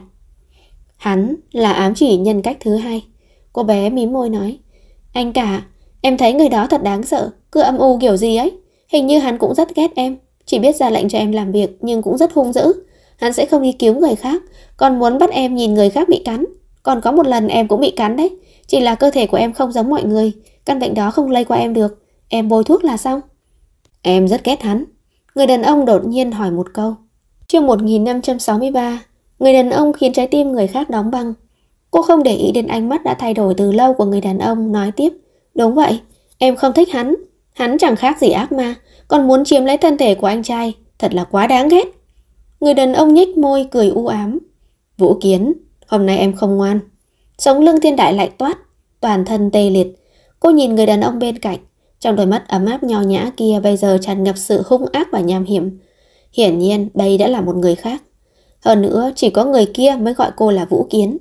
Hắn là ám chỉ nhân cách thứ hai. Cô bé mím môi nói, anh cả, em thấy người đó thật đáng sợ, cứ âm u kiểu gì ấy. Hình như hắn cũng rất ghét em, chỉ biết ra lệnh cho em làm việc nhưng cũng rất hung dữ hắn sẽ không đi cứu người khác, còn muốn bắt em nhìn người khác bị cắn. Còn có một lần em cũng bị cắn đấy, chỉ là cơ thể của em không giống mọi người, căn bệnh đó không lây qua em được, em bôi thuốc là xong. Em rất ghét hắn. Người đàn ông đột nhiên hỏi một câu. Chương 1563, người đàn ông khiến trái tim người khác đóng băng. Cô không để ý đến ánh mắt đã thay đổi từ lâu của người đàn ông, nói tiếp. Đúng vậy, em không thích hắn. Hắn chẳng khác gì ác ma, còn muốn chiếm lấy thân thể của anh trai. Thật là quá đáng ghét. Người đàn ông nhếch môi cười u ám. Vũ Kiến, hôm nay em không ngoan. Sống lưng thiên đại lại toát, toàn thân tê liệt. Cô nhìn người đàn ông bên cạnh, trong đôi mắt ấm áp nho nhã kia bây giờ tràn ngập sự hung ác và nham hiểm. Hiển nhiên đây đã là một người khác. Hơn nữa chỉ có người kia mới gọi cô là Vũ Kiến.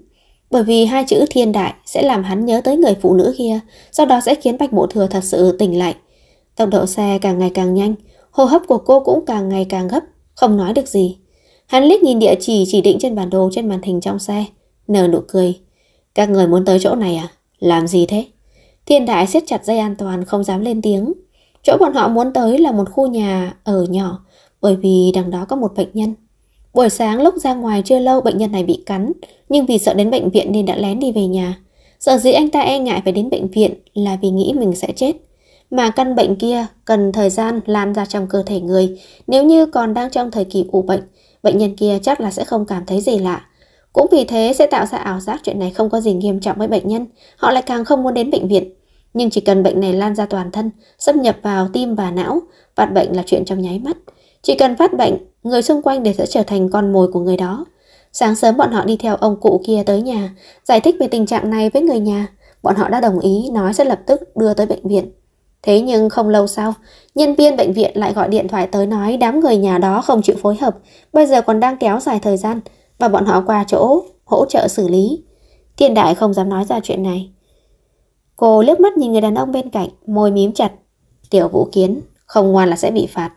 Bởi vì hai chữ thiên đại sẽ làm hắn nhớ tới người phụ nữ kia, sau đó sẽ khiến Bạch Bộ Thừa thật sự tỉnh lại. Tốc độ xe càng ngày càng nhanh, hô hấp của cô cũng càng ngày càng gấp, không nói được gì. Hắn liếc nhìn địa chỉ chỉ định trên bản đồ trên màn hình trong xe, nở nụ cười. Các người muốn tới chỗ này à? Làm gì thế? Thiên đại siết chặt dây an toàn không dám lên tiếng. Chỗ bọn họ muốn tới là một khu nhà ở nhỏ, bởi vì đằng đó có một bệnh nhân. Buổi sáng lúc ra ngoài chưa lâu bệnh nhân này bị cắn, nhưng vì sợ đến bệnh viện nên đã lén đi về nhà. Sợ dĩ anh ta e ngại phải đến bệnh viện là vì nghĩ mình sẽ chết. Mà căn bệnh kia cần thời gian lan ra trong cơ thể người, nếu như còn đang trong thời kỳ ủ bệnh bệnh nhân kia chắc là sẽ không cảm thấy gì lạ. Cũng vì thế sẽ tạo ra ảo giác chuyện này không có gì nghiêm trọng với bệnh nhân, họ lại càng không muốn đến bệnh viện. Nhưng chỉ cần bệnh này lan ra toàn thân, xâm nhập vào tim và não, phát bệnh là chuyện trong nháy mắt. Chỉ cần phát bệnh, người xung quanh đều sẽ trở thành con mồi của người đó. Sáng sớm bọn họ đi theo ông cụ kia tới nhà, giải thích về tình trạng này với người nhà. Bọn họ đã đồng ý nói sẽ lập tức đưa tới bệnh viện. Thế nhưng không lâu sau, nhân viên bệnh viện lại gọi điện thoại tới nói đám người nhà đó không chịu phối hợp, bây giờ còn đang kéo dài thời gian và bọn họ qua chỗ hỗ trợ xử lý. Thiên đại không dám nói ra chuyện này. Cô liếc mắt nhìn người đàn ông bên cạnh, môi mím chặt. Tiểu vũ kiến, không ngoan là sẽ bị phạt.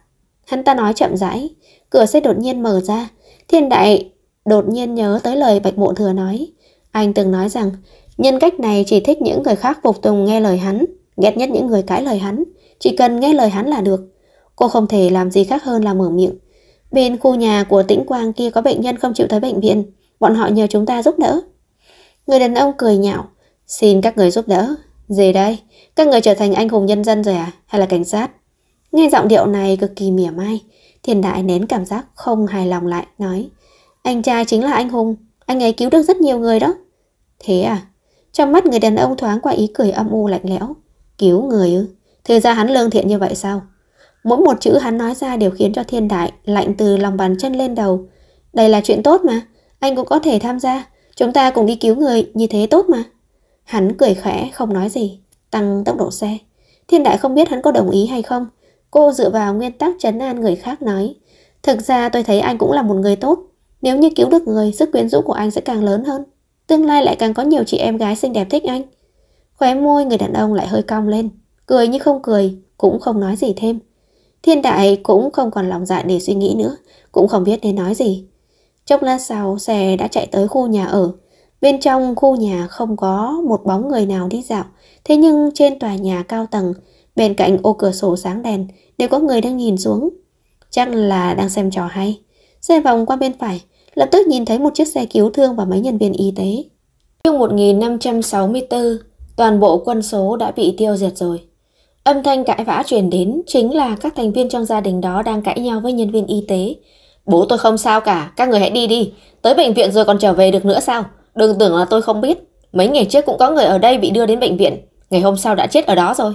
Hắn ta nói chậm rãi, cửa xe đột nhiên mở ra. Thiên đại đột nhiên nhớ tới lời Bạch Mộ Thừa nói. Anh từng nói rằng, nhân cách này chỉ thích những người khác phục tùng nghe lời hắn, Ghét nhất những người cãi lời hắn, chỉ cần nghe lời hắn là được. Cô không thể làm gì khác hơn là mở miệng. Bên khu nhà của Tĩnh Quang kia có bệnh nhân không chịu tới bệnh viện, bọn họ nhờ chúng ta giúp đỡ. Người đàn ông cười nhạo, xin các người giúp đỡ. Gì đây, các người trở thành anh hùng nhân dân rồi à, hay là cảnh sát? Nghe giọng điệu này cực kỳ mỉa mai, Thiên Đại nén cảm giác không hài lòng lại, nói. Anh trai chính là anh hùng, anh ấy cứu được rất nhiều người đó. Thế à? Trong mắt người đàn ông thoáng qua ý cười âm u lạnh lẽo. Cứu người ư? Thế ra hắn lương thiện như vậy sao? Mỗi một chữ hắn nói ra đều khiến cho thiên đại lạnh từ lòng bàn chân lên đầu. Đây là chuyện tốt mà, anh cũng có thể tham gia. Chúng ta cùng đi cứu người, như thế tốt mà. Hắn cười khẽ, không nói gì, tăng tốc độ xe. Thiên đại không biết hắn có đồng ý hay không. Cô dựa vào nguyên tắc chấn an người khác nói. Thực ra tôi thấy anh cũng là một người tốt. Nếu như cứu được người, sức quyến rũ của anh sẽ càng lớn hơn. Tương lai lại càng có nhiều chị em gái xinh đẹp thích anh. Khóe môi người đàn ông lại hơi cong lên, cười như không cười, cũng không nói gì thêm. Thiên đại cũng không còn lòng dạ để suy nghĩ nữa, cũng không biết nên nói gì. Chốc lát sau, xe đã chạy tới khu nhà ở. Bên trong khu nhà không có một bóng người nào đi dạo, thế nhưng trên tòa nhà cao tầng, bên cạnh ô cửa sổ sáng đèn, đều có người đang nhìn xuống. Chắc là đang xem trò hay. Xe vòng qua bên phải, lập tức nhìn thấy một chiếc xe cứu thương và mấy nhân viên y tế. Chương 1564 toàn bộ quân số đã bị tiêu diệt rồi. Âm thanh cãi vã truyền đến chính là các thành viên trong gia đình đó đang cãi nhau với nhân viên y tế. Bố tôi không sao cả, các người hãy đi đi, tới bệnh viện rồi còn trở về được nữa sao? Đừng tưởng là tôi không biết, mấy ngày trước cũng có người ở đây bị đưa đến bệnh viện, ngày hôm sau đã chết ở đó rồi.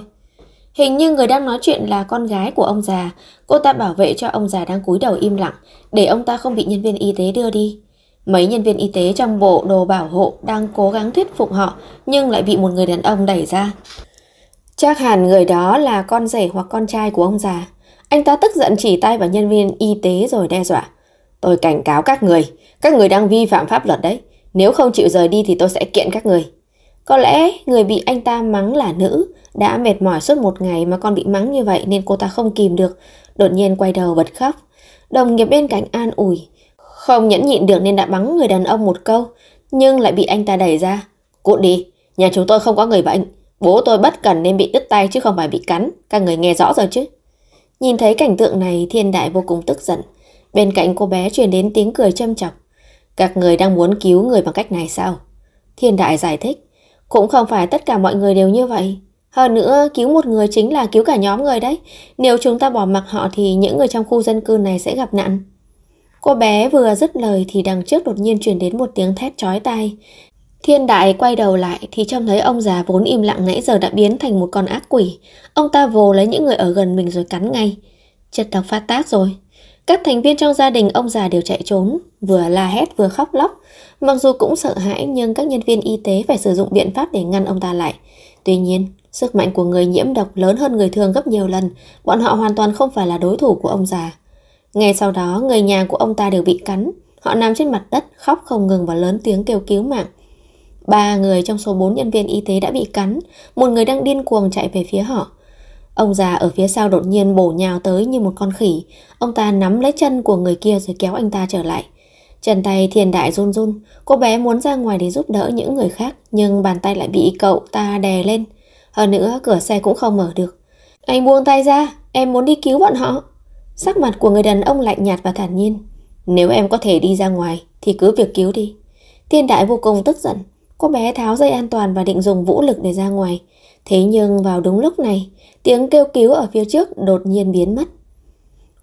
Hình như người đang nói chuyện là con gái của ông già, cô ta bảo vệ cho ông già đang cúi đầu im lặng, để ông ta không bị nhân viên y tế đưa đi. Mấy nhân viên y tế trong bộ đồ bảo hộ đang cố gắng thuyết phục họ nhưng lại bị một người đàn ông đẩy ra. Chắc hẳn người đó là con rể hoặc con trai của ông già. Anh ta tức giận chỉ tay vào nhân viên y tế rồi đe dọa. Tôi cảnh cáo các người, các người đang vi phạm pháp luật đấy. Nếu không chịu rời đi thì tôi sẽ kiện các người. Có lẽ người bị anh ta mắng là nữ, đã mệt mỏi suốt một ngày mà con bị mắng như vậy nên cô ta không kìm được, đột nhiên quay đầu bật khóc. Đồng nghiệp bên cạnh an ủi, không nhẫn nhịn được nên đã bắn người đàn ông một câu, nhưng lại bị anh ta đẩy ra. Cút đi, nhà chúng tôi không có người bệnh. Bố tôi bất cần nên bị đứt tay chứ không phải bị cắn. Các người nghe rõ rồi chứ. Nhìn thấy cảnh tượng này, thiên đại vô cùng tức giận. Bên cạnh cô bé truyền đến tiếng cười châm chọc. Các người đang muốn cứu người bằng cách này sao? Thiên đại giải thích. Cũng không phải tất cả mọi người đều như vậy. Hơn nữa, cứu một người chính là cứu cả nhóm người đấy. Nếu chúng ta bỏ mặc họ thì những người trong khu dân cư này sẽ gặp nạn. Cô bé vừa dứt lời thì đằng trước đột nhiên truyền đến một tiếng thét chói tai. Thiên đại quay đầu lại thì trông thấy ông già vốn im lặng nãy giờ đã biến thành một con ác quỷ. Ông ta vồ lấy những người ở gần mình rồi cắn ngay. Chất độc phát tác rồi. Các thành viên trong gia đình ông già đều chạy trốn, vừa la hét vừa khóc lóc. Mặc dù cũng sợ hãi nhưng các nhân viên y tế phải sử dụng biện pháp để ngăn ông ta lại. Tuy nhiên, sức mạnh của người nhiễm độc lớn hơn người thường gấp nhiều lần, bọn họ hoàn toàn không phải là đối thủ của ông già. Ngay sau đó, người nhà của ông ta đều bị cắn. Họ nằm trên mặt đất, khóc không ngừng và lớn tiếng kêu cứu mạng. Ba người trong số bốn nhân viên y tế đã bị cắn, một người đang điên cuồng chạy về phía họ. Ông già ở phía sau đột nhiên bổ nhào tới như một con khỉ. Ông ta nắm lấy chân của người kia rồi kéo anh ta trở lại. Chân tay thiền đại run run, cô bé muốn ra ngoài để giúp đỡ những người khác, nhưng bàn tay lại bị cậu ta đè lên. Hơn nữa, cửa xe cũng không mở được. Anh buông tay ra, em muốn đi cứu bọn họ. Sắc mặt của người đàn ông lạnh nhạt và thản nhiên. Nếu em có thể đi ra ngoài thì cứ việc cứu đi. Thiên đại vô cùng tức giận. Cô bé tháo dây an toàn và định dùng vũ lực để ra ngoài. Thế nhưng vào đúng lúc này, tiếng kêu cứu ở phía trước đột nhiên biến mất.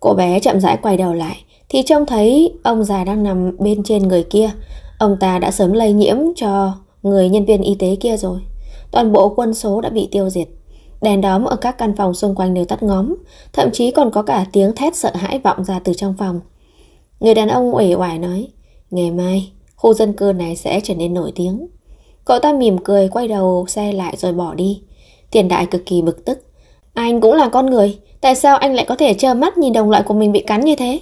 Cô bé chậm rãi quay đầu lại thì trông thấy ông già đang nằm bên trên người kia. Ông ta đã sớm lây nhiễm cho người nhân viên y tế kia rồi. Toàn bộ quân số đã bị tiêu diệt. Đèn đóm ở các căn phòng xung quanh đều tắt ngóm, thậm chí còn có cả tiếng thét sợ hãi vọng ra từ trong phòng. Người đàn ông uể oải nói, ngày mai khu dân cư này sẽ trở nên nổi tiếng. Cậu ta mỉm cười quay đầu xe lại rồi bỏ đi. Tiền đại cực kỳ bực tức. Anh cũng là con người, tại sao anh lại có thể trơ mắt nhìn đồng loại của mình bị cắn như thế?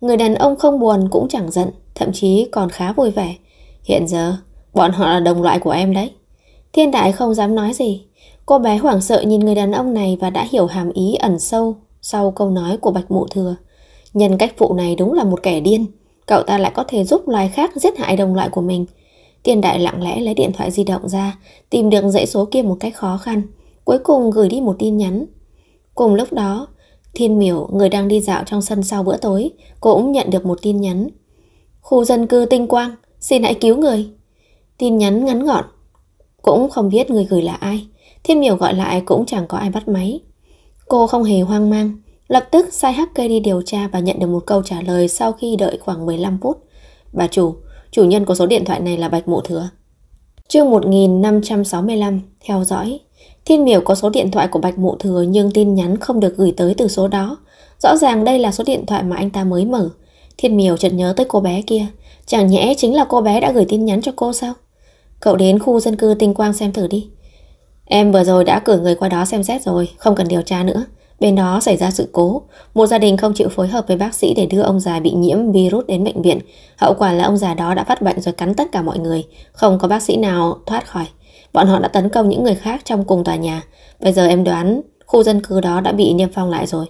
Người đàn ông không buồn cũng chẳng giận, thậm chí còn khá vui vẻ. Hiện giờ, bọn họ là đồng loại của em đấy. Thiên đại không dám nói gì, Cô bé hoảng sợ nhìn người đàn ông này và đã hiểu hàm ý ẩn sâu sau câu nói của Bạch Mụ Thừa. Nhân cách phụ này đúng là một kẻ điên. Cậu ta lại có thể giúp loài khác giết hại đồng loại của mình. Tiên đại lặng lẽ lấy điện thoại di động ra, tìm được dãy số kia một cách khó khăn. Cuối cùng gửi đi một tin nhắn. Cùng lúc đó, Thiên Miểu, người đang đi dạo trong sân sau bữa tối, cũng nhận được một tin nhắn. Khu dân cư Tinh Quang, xin hãy cứu người. Tin nhắn ngắn gọn. Cũng không biết người gửi là ai. Thiên miểu gọi lại cũng chẳng có ai bắt máy. Cô không hề hoang mang, lập tức sai HK đi điều tra và nhận được một câu trả lời sau khi đợi khoảng 15 phút. Bà chủ, chủ nhân của số điện thoại này là Bạch Mộ Thừa. Chương 1565, theo dõi. Thiên miểu có số điện thoại của Bạch Mộ Thừa nhưng tin nhắn không được gửi tới từ số đó. Rõ ràng đây là số điện thoại mà anh ta mới mở. Thiên miểu chợt nhớ tới cô bé kia. Chẳng nhẽ chính là cô bé đã gửi tin nhắn cho cô sao? Cậu đến khu dân cư tinh quang xem thử đi. Em vừa rồi đã cử người qua đó xem xét rồi, không cần điều tra nữa. Bên đó xảy ra sự cố, một gia đình không chịu phối hợp với bác sĩ để đưa ông già bị nhiễm virus đến bệnh viện. Hậu quả là ông già đó đã phát bệnh rồi cắn tất cả mọi người, không có bác sĩ nào thoát khỏi. Bọn họ đã tấn công những người khác trong cùng tòa nhà. Bây giờ em đoán khu dân cư đó đã bị niêm phong lại rồi.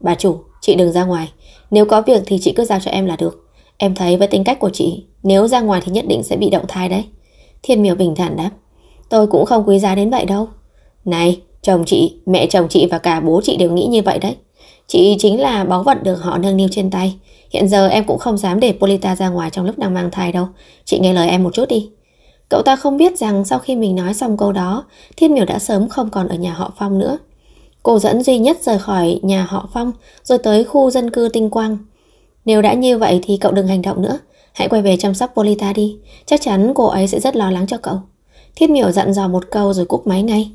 Bà chủ, chị đừng ra ngoài. Nếu có việc thì chị cứ giao cho em là được. Em thấy với tính cách của chị, nếu ra ngoài thì nhất định sẽ bị động thai đấy. Thiên Miểu bình thản đáp. Tôi cũng không quý giá đến vậy đâu. Này, chồng chị, mẹ chồng chị và cả bố chị đều nghĩ như vậy đấy. Chị chính là báu vật được họ nâng niu trên tay. Hiện giờ em cũng không dám để Polita ra ngoài trong lúc đang mang thai đâu. Chị nghe lời em một chút đi. Cậu ta không biết rằng sau khi mình nói xong câu đó, Thiên Miểu đã sớm không còn ở nhà họ Phong nữa. Cô dẫn duy nhất rời khỏi nhà họ Phong rồi tới khu dân cư Tinh Quang. Nếu đã như vậy thì cậu đừng hành động nữa. Hãy quay về chăm sóc Polita đi. Chắc chắn cô ấy sẽ rất lo lắng cho cậu. Thiết miểu dặn dò một câu rồi cúp máy ngay.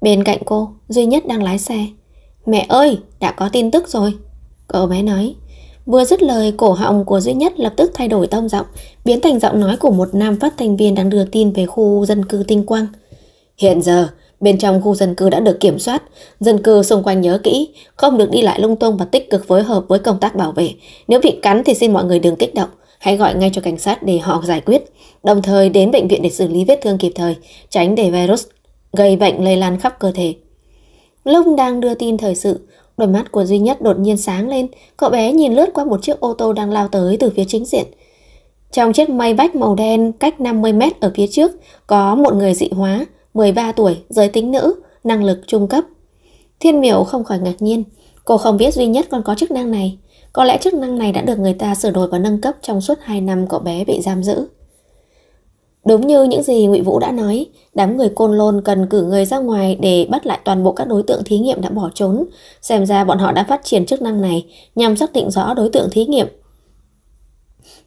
Bên cạnh cô, duy nhất đang lái xe. Mẹ ơi, đã có tin tức rồi. Cậu bé nói. Vừa dứt lời, cổ họng của duy nhất lập tức thay đổi tông giọng, biến thành giọng nói của một nam phát thanh viên đang đưa tin về khu dân cư Tinh Quang. Hiện giờ, bên trong khu dân cư đã được kiểm soát, dân cư xung quanh nhớ kỹ, không được đi lại lung tung và tích cực phối hợp với công tác bảo vệ. Nếu bị cắn thì xin mọi người đừng kích động, hãy gọi ngay cho cảnh sát để họ giải quyết, đồng thời đến bệnh viện để xử lý vết thương kịp thời, tránh để virus gây bệnh lây lan khắp cơ thể. Lúc đang đưa tin thời sự, đôi mắt của Duy Nhất đột nhiên sáng lên, cậu bé nhìn lướt qua một chiếc ô tô đang lao tới từ phía chính diện. Trong chiếc may bách màu đen cách 50 mét ở phía trước có một người dị hóa, 13 tuổi, giới tính nữ, năng lực trung cấp. Thiên miểu không khỏi ngạc nhiên, cô không biết Duy Nhất còn có chức năng này. Có lẽ chức năng này đã được người ta sửa đổi và nâng cấp trong suốt 2 năm cậu bé bị giam giữ. Đúng như những gì Ngụy Vũ đã nói, đám người Côn Lôn cần cử người ra ngoài để bắt lại toàn bộ các đối tượng thí nghiệm đã bỏ trốn. Xem ra bọn họ đã phát triển chức năng này nhằm xác định rõ đối tượng thí nghiệm.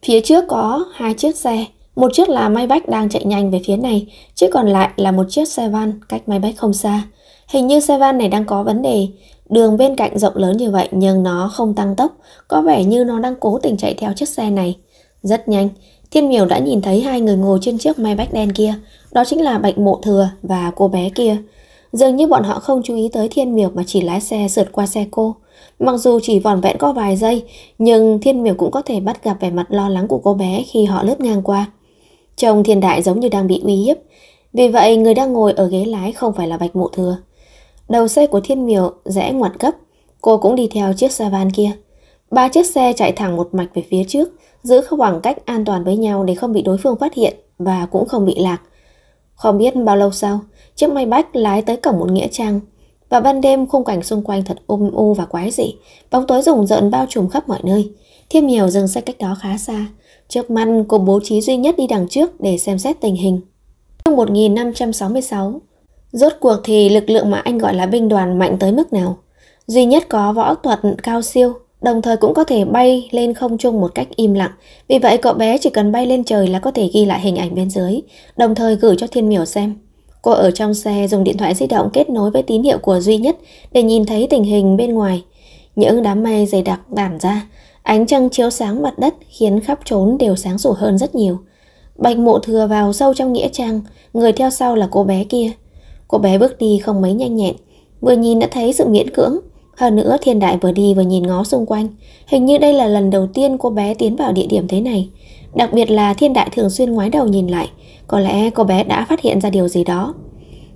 Phía trước có hai chiếc xe, một chiếc là máy Bách đang chạy nhanh về phía này, chiếc còn lại là một chiếc xe van cách máy Bách không xa. Hình như xe van này đang có vấn đề, Đường bên cạnh rộng lớn như vậy nhưng nó không tăng tốc, có vẻ như nó đang cố tình chạy theo chiếc xe này. Rất nhanh, Thiên Miểu đã nhìn thấy hai người ngồi trên chiếc Maybach đen kia, đó chính là Bạch Mộ Thừa và cô bé kia. Dường như bọn họ không chú ý tới Thiên Miểu mà chỉ lái xe sượt qua xe cô. Mặc dù chỉ vòn vẹn có vài giây, nhưng Thiên Miểu cũng có thể bắt gặp vẻ mặt lo lắng của cô bé khi họ lướt ngang qua. Trông thiên đại giống như đang bị uy hiếp, vì vậy người đang ngồi ở ghế lái không phải là Bạch Mộ Thừa. Đầu xe của thiên miểu rẽ ngoặt gấp, cô cũng đi theo chiếc xe van kia. Ba chiếc xe chạy thẳng một mạch về phía trước, giữ khoảng cách an toàn với nhau để không bị đối phương phát hiện và cũng không bị lạc. Không biết bao lâu sau, chiếc may bách lái tới cổng một nghĩa trang. Và ban đêm khung cảnh xung quanh thật um u và quái dị, bóng tối rùng rợn bao trùm khắp mọi nơi. Thiên nhiều dừng xe cách đó khá xa. Trước mắt cô bố trí duy nhất đi đằng trước để xem xét tình hình. Chương 1566 Rốt cuộc thì lực lượng mà anh gọi là binh đoàn mạnh tới mức nào? Duy nhất có võ thuật cao siêu, đồng thời cũng có thể bay lên không trung một cách im lặng. Vì vậy cậu bé chỉ cần bay lên trời là có thể ghi lại hình ảnh bên dưới, đồng thời gửi cho thiên miểu xem. Cô ở trong xe dùng điện thoại di động kết nối với tín hiệu của duy nhất để nhìn thấy tình hình bên ngoài. Những đám mây dày đặc tản ra, ánh trăng chiếu sáng mặt đất khiến khắp trốn đều sáng sủa hơn rất nhiều. Bạch mộ thừa vào sâu trong nghĩa trang, người theo sau là cô bé kia – Cô bé bước đi không mấy nhanh nhẹn, vừa nhìn đã thấy sự miễn cưỡng. Hơn nữa thiên đại vừa đi vừa nhìn ngó xung quanh, hình như đây là lần đầu tiên cô bé tiến vào địa điểm thế này. Đặc biệt là thiên đại thường xuyên ngoái đầu nhìn lại, có lẽ cô bé đã phát hiện ra điều gì đó.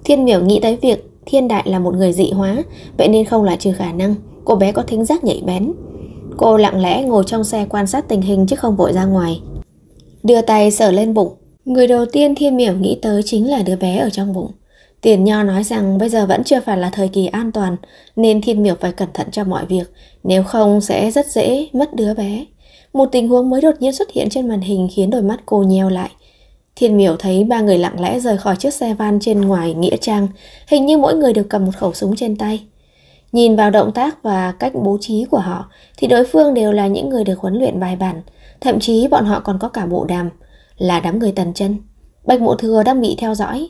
Thiên miểu nghĩ tới việc thiên đại là một người dị hóa, vậy nên không loại trừ khả năng cô bé có thính giác nhạy bén. Cô lặng lẽ ngồi trong xe quan sát tình hình chứ không vội ra ngoài. Đưa tay sờ lên bụng, người đầu tiên thiên miểu nghĩ tới chính là đứa bé ở trong bụng. Tiền Nho nói rằng bây giờ vẫn chưa phải là thời kỳ an toàn, nên Thiên Miểu phải cẩn thận cho mọi việc, nếu không sẽ rất dễ mất đứa bé. Một tình huống mới đột nhiên xuất hiện trên màn hình khiến đôi mắt cô nheo lại. Thiên Miểu thấy ba người lặng lẽ rời khỏi chiếc xe van trên ngoài nghĩa trang, hình như mỗi người đều cầm một khẩu súng trên tay. Nhìn vào động tác và cách bố trí của họ thì đối phương đều là những người được huấn luyện bài bản, thậm chí bọn họ còn có cả bộ đàm, là đám người tần chân. Bạch Mộ Thừa đang bị theo dõi,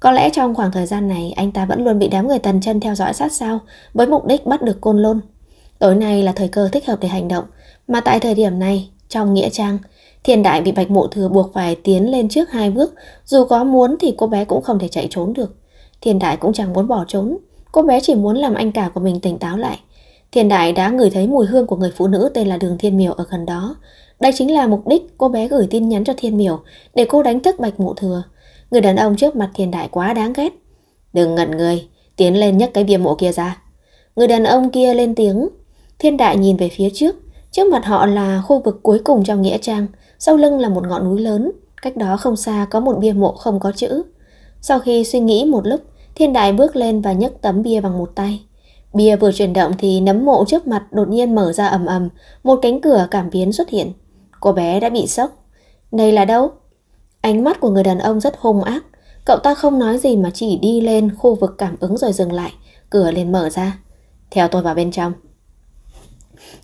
có lẽ trong khoảng thời gian này anh ta vẫn luôn bị đám người tần chân theo dõi sát sao với mục đích bắt được côn lôn. Tối nay là thời cơ thích hợp để hành động, mà tại thời điểm này, trong nghĩa trang, thiên đại bị bạch mộ thừa buộc phải tiến lên trước hai bước, dù có muốn thì cô bé cũng không thể chạy trốn được. Thiên đại cũng chẳng muốn bỏ trốn, cô bé chỉ muốn làm anh cả của mình tỉnh táo lại. Thiên đại đã ngửi thấy mùi hương của người phụ nữ tên là Đường Thiên Miểu ở gần đó. Đây chính là mục đích cô bé gửi tin nhắn cho Thiên Miểu để cô đánh thức bạch mộ thừa – Người đàn ông trước mặt thiên đại quá đáng ghét. Đừng ngẩn người, tiến lên nhấc cái bia mộ kia ra. Người đàn ông kia lên tiếng. Thiên đại nhìn về phía trước. Trước mặt họ là khu vực cuối cùng trong Nghĩa Trang. Sau lưng là một ngọn núi lớn. Cách đó không xa có một bia mộ không có chữ. Sau khi suy nghĩ một lúc, thiên đại bước lên và nhấc tấm bia bằng một tay. Bia vừa chuyển động thì nấm mộ trước mặt đột nhiên mở ra ầm ầm, một cánh cửa cảm biến xuất hiện. Cô bé đã bị sốc. Đây là đâu? Ánh mắt của người đàn ông rất hung ác, cậu ta không nói gì mà chỉ đi lên khu vực cảm ứng rồi dừng lại, cửa liền mở ra. Theo tôi vào bên trong.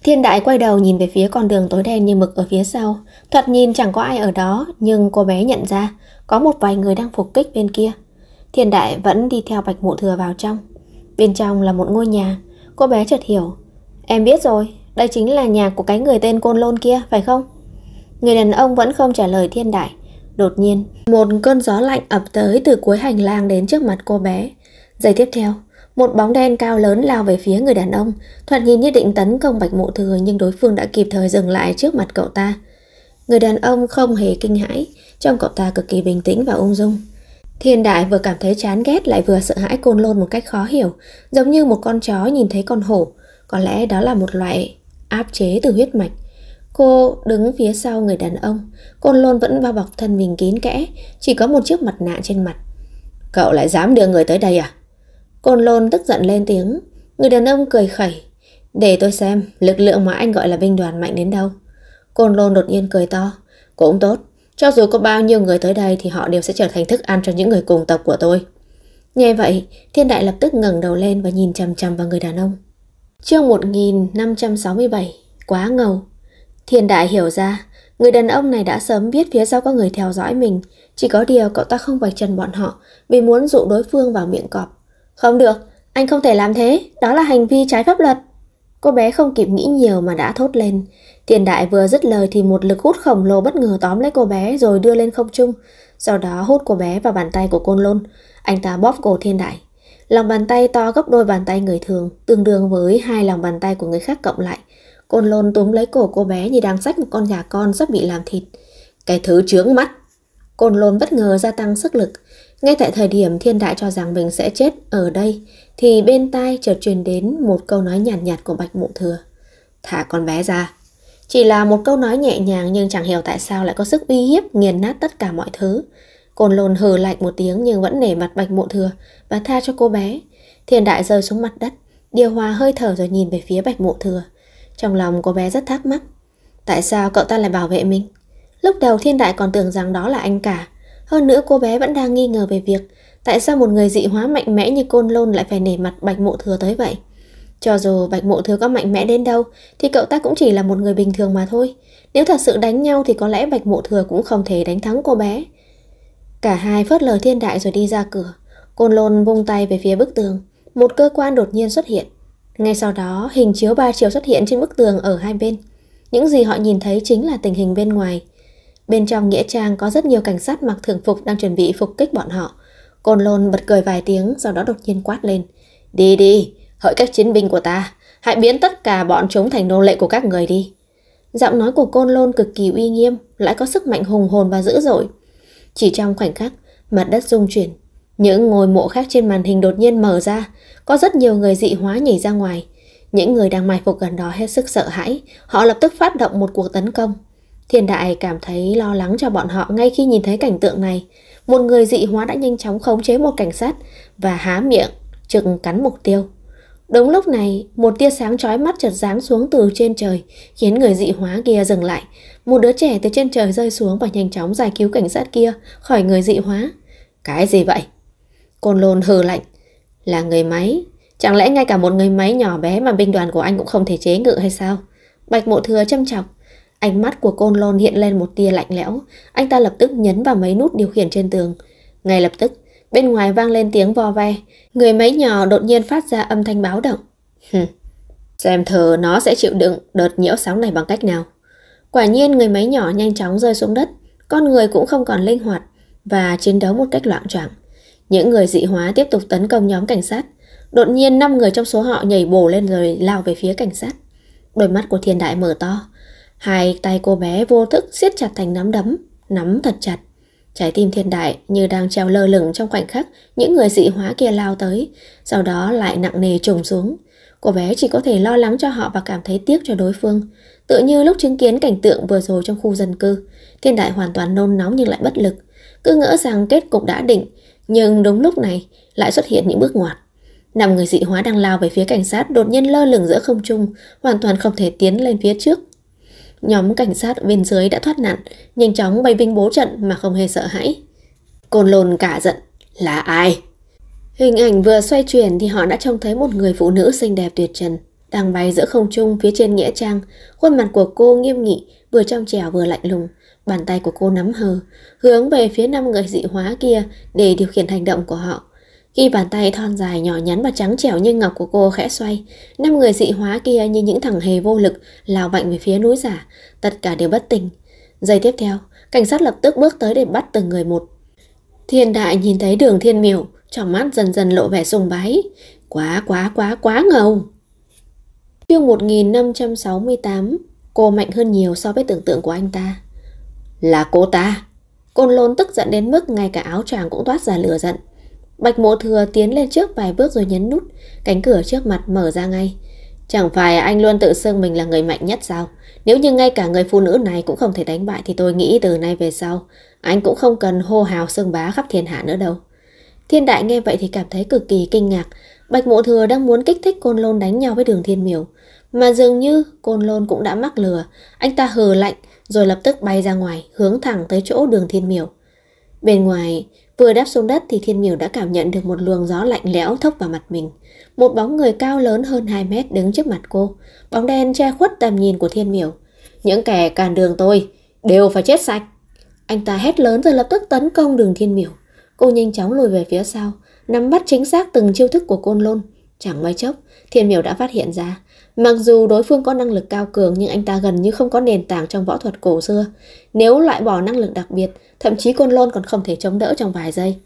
Thiên đại quay đầu nhìn về phía con đường tối đen như mực ở phía sau. Thoạt nhìn chẳng có ai ở đó, nhưng cô bé nhận ra có một vài người đang phục kích bên kia. Thiên đại vẫn đi theo bạch mụ thừa vào trong. Bên trong là một ngôi nhà. Cô bé chợt hiểu. Em biết rồi, đây chính là nhà của cái người tên Côn Lôn kia, phải không? Người đàn ông vẫn không trả lời thiên đại. Đột nhiên, một cơn gió lạnh ập tới từ cuối hành lang đến trước mặt cô bé. Giây tiếp theo, một bóng đen cao lớn lao về phía người đàn ông, thoạt nhìn như định tấn công Bạch Mộ Thừa nhưng đối phương đã kịp thời dừng lại trước mặt cậu ta. Người đàn ông không hề kinh hãi, trong cậu ta cực kỳ bình tĩnh và ung dung. Thiên đại vừa cảm thấy chán ghét lại vừa sợ hãi côn lôn một cách khó hiểu, giống như một con chó nhìn thấy con hổ. Có lẽ đó là một loại áp chế từ huyết mạch. Cô đứng phía sau người đàn ông, côn lôn vẫn bao bọc thân mình kín kẽ, chỉ có một chiếc mặt nạ trên mặt. Cậu lại dám đưa người tới đây à? Côn lôn tức giận lên tiếng, người đàn ông cười khẩy. Để tôi xem lực lượng mà anh gọi là binh đoàn mạnh đến đâu. Côn lôn đột nhiên cười to, cũng tốt. Cho dù có bao nhiêu người tới đây thì họ đều sẽ trở thành thức ăn cho những người cùng tộc của tôi. Nghe vậy, thiên đại lập tức ngẩng đầu lên và nhìn chằm chằm vào người đàn ông. Chương 1567, quá ngầu. Thiên đại hiểu ra, người đàn ông này đã sớm biết phía sau có người theo dõi mình, chỉ có điều cậu ta không vạch trần bọn họ vì muốn dụ đối phương vào miệng cọp. Không được, anh không thể làm thế, đó là hành vi trái pháp luật. Cô bé không kịp nghĩ nhiều mà đã thốt lên. Thiên đại vừa dứt lời thì một lực hút khổng lồ bất ngờ tóm lấy cô bé rồi đưa lên không trung. Sau đó hút cô bé vào bàn tay của côn lôn. Anh ta bóp cổ thiên đại. Lòng bàn tay to gấp đôi bàn tay người thường, tương đương với hai lòng bàn tay của người khác cộng lại – Côn lôn túm lấy cổ cô bé như đang rách một con gà con sắp bị làm thịt. Cái thứ trướng mắt. Côn lôn bất ngờ gia tăng sức lực. Ngay tại thời điểm thiên đại cho rằng mình sẽ chết ở đây, thì bên tai chợt truyền đến một câu nói nhàn nhạt, nhạt của Bạch Mụ Thừa. Thả con bé ra. Chỉ là một câu nói nhẹ nhàng nhưng chẳng hiểu tại sao lại có sức uy hiếp nghiền nát tất cả mọi thứ. Côn lôn hừ lạnh một tiếng nhưng vẫn nể mặt Bạch Mụ Thừa và tha cho cô bé. Thiên đại rơi xuống mặt đất, điều hòa hơi thở rồi nhìn về phía Bạch Mụ Thừa. Trong lòng cô bé rất thắc mắc. Tại sao cậu ta lại bảo vệ mình? Lúc đầu thiên đại còn tưởng rằng đó là anh cả. Hơn nữa cô bé vẫn đang nghi ngờ về việc tại sao một người dị hóa mạnh mẽ như côn lôn lại phải nể mặt bạch mộ thừa tới vậy. Cho dù bạch mộ thừa có mạnh mẽ đến đâu thì cậu ta cũng chỉ là một người bình thường mà thôi. Nếu thật sự đánh nhau thì có lẽ bạch mộ thừa cũng không thể đánh thắng cô bé. Cả hai phớt lờ thiên đại rồi đi ra cửa. Côn lôn vung tay về phía bức tường. Một cơ quan đột nhiên xuất hiện. Ngay sau đó, hình chiếu ba chiều xuất hiện trên bức tường ở hai bên. Những gì họ nhìn thấy chính là tình hình bên ngoài. Bên trong nghĩa trang có rất nhiều cảnh sát mặc thường phục đang chuẩn bị phục kích bọn họ. Côn lôn bật cười vài tiếng, sau đó đột nhiên quát lên. Đi đi, hỡi các chiến binh của ta, hãy biến tất cả bọn chúng thành nô lệ của các người đi. Giọng nói của côn lôn cực kỳ uy nghiêm, lại có sức mạnh hùng hồn và dữ dội. Chỉ trong khoảnh khắc, mặt đất rung chuyển, những ngôi mộ khác trên màn hình đột nhiên mở ra, có rất nhiều người dị hóa nhảy ra ngoài. Những người đang phục gần đó hết sức sợ hãi, họ lập tức phát động một cuộc tấn công. Thiên đại cảm thấy lo lắng cho bọn họ ngay khi nhìn thấy cảnh tượng này. Một người dị hóa đã nhanh chóng khống chế một cảnh sát và há miệng, trực cắn mục tiêu. Đúng lúc này, một tia sáng chói mắt chợt giáng xuống từ trên trời, khiến người dị hóa kia dừng lại. Một đứa trẻ từ trên trời rơi xuống và nhanh chóng giải cứu cảnh sát kia khỏi người dị hóa. Cái gì vậy? Côn lôn hừ lạnh. Là người máy. Chẳng lẽ ngay cả một người máy nhỏ bé mà binh đoàn của anh cũng không thể chế ngự hay sao? Bạch mộ thừa châm chọc. Ánh mắt của côn lôn hiện lên một tia lạnh lẽo. Anh ta lập tức nhấn vào mấy nút điều khiển trên tường. Ngay lập tức, bên ngoài vang lên tiếng vo ve. Người máy nhỏ đột nhiên phát ra âm thanh báo động. Hừm. Xem thờ nó sẽ chịu đựng đợt nhiễu sóng này bằng cách nào. Quả nhiên người máy nhỏ nhanh chóng rơi xuống đất, con người cũng không còn linh hoạt và chiến đấu một cách loạn choạng. Những người dị hóa tiếp tục tấn công nhóm cảnh sát. Đột nhiên 5 người trong số họ nhảy bổ lên rồi lao về phía cảnh sát. Đôi mắt của thiên đại mở to. Hai tay cô bé vô thức siết chặt thành nắm đấm, nắm thật chặt. Trái tim thiên đại như đang treo lơ lửng trong khoảnh khắc những người dị hóa kia lao tới, sau đó lại nặng nề trùng xuống. Cô bé chỉ có thể lo lắng cho họ và cảm thấy tiếc cho đối phương. Tự như lúc chứng kiến cảnh tượng vừa rồi trong khu dân cư, thiên đại hoàn toàn nôn nóng nhưng lại bất lực. Cứ ngỡ rằng kết cục đã định, nhưng đúng lúc này lại xuất hiện những bước ngoặt. Năm người dị hóa đang lao về phía cảnh sát đột nhiên lơ lửng giữa không trung, hoàn toàn không thể tiến lên phía trước. Nhóm cảnh sát bên dưới đã thoát nạn, nhanh chóng bay vinh bố trận mà không hề sợ hãi. Côn lồn cả giận, là ai? Hình ảnh vừa xoay chuyển thì họ đã trông thấy một người phụ nữ xinh đẹp tuyệt trần, đang bay giữa không trung phía trên nghĩa trang, khuôn mặt của cô nghiêm nghị, vừa trong trẻo vừa lạnh lùng, Bàn tay của cô nắm hờ, hướng về phía năm người dị hóa kia để điều khiển hành động của họ. Khi bàn tay thon dài nhỏ nhắn và trắng trẻo như ngọc của cô khẽ xoay, năm người dị hóa kia như những thằng hề vô lực lao mạnh về phía núi giả, tất cả đều bất tỉnh. Giây tiếp theo, cảnh sát lập tức bước tới để bắt từng người một. Thiên đại nhìn thấy đường thiên miểu, trong mắt dần dần lộ vẻ sùng bái. Quá quá quá quá ngầu! Chương 1568, cô mạnh hơn nhiều so với tưởng tượng của anh ta. Là cô ta. Côn lôn tức giận đến mức ngay cả áo tràng cũng toát ra lửa giận. Bạch mộ thừa tiến lên trước vài bước rồi nhấn nút, cánh cửa trước mặt mở ra ngay. Chẳng phải anh luôn tự xưng mình là người mạnh nhất sao? Nếu như ngay cả người phụ nữ này cũng không thể đánh bại thì tôi nghĩ từ nay về sau, anh cũng không cần hô hào xưng bá khắp thiên hạ nữa đâu. Thiên đại nghe vậy thì cảm thấy cực kỳ kinh ngạc. Bạch mộ thừa đang muốn kích thích côn lôn đánh nhau với đường thiên miểu. Mà dường như côn lôn cũng đã mắc lừa. Anh ta hờ lạnh, rồi lập tức bay ra ngoài, hướng thẳng tới chỗ đường thiên miểu. Bên ngoài, vừa đáp xuống đất thì thiên miểu đã cảm nhận được một luồng gió lạnh lẽo thốc vào mặt mình. Một bóng người cao lớn hơn 2 mét đứng trước mặt cô, bóng đen che khuất tầm nhìn của thiên miểu. Những kẻ cản đường tôi, đều phải chết sạch. Anh ta hét lớn rồi lập tức tấn công đường thiên miểu. Cô nhanh chóng lùi về phía sau, nắm bắt chính xác từng chiêu thức của côn lôn. Chẳng mấy chốc, thiên miểu đã phát hiện ra, Mặc dù đối phương có năng lực cao cường nhưng anh ta gần như không có nền tảng trong võ thuật cổ xưa. Nếu loại bỏ năng lực đặc biệt, thậm chí côn lôn còn không thể chống đỡ trong vài giây.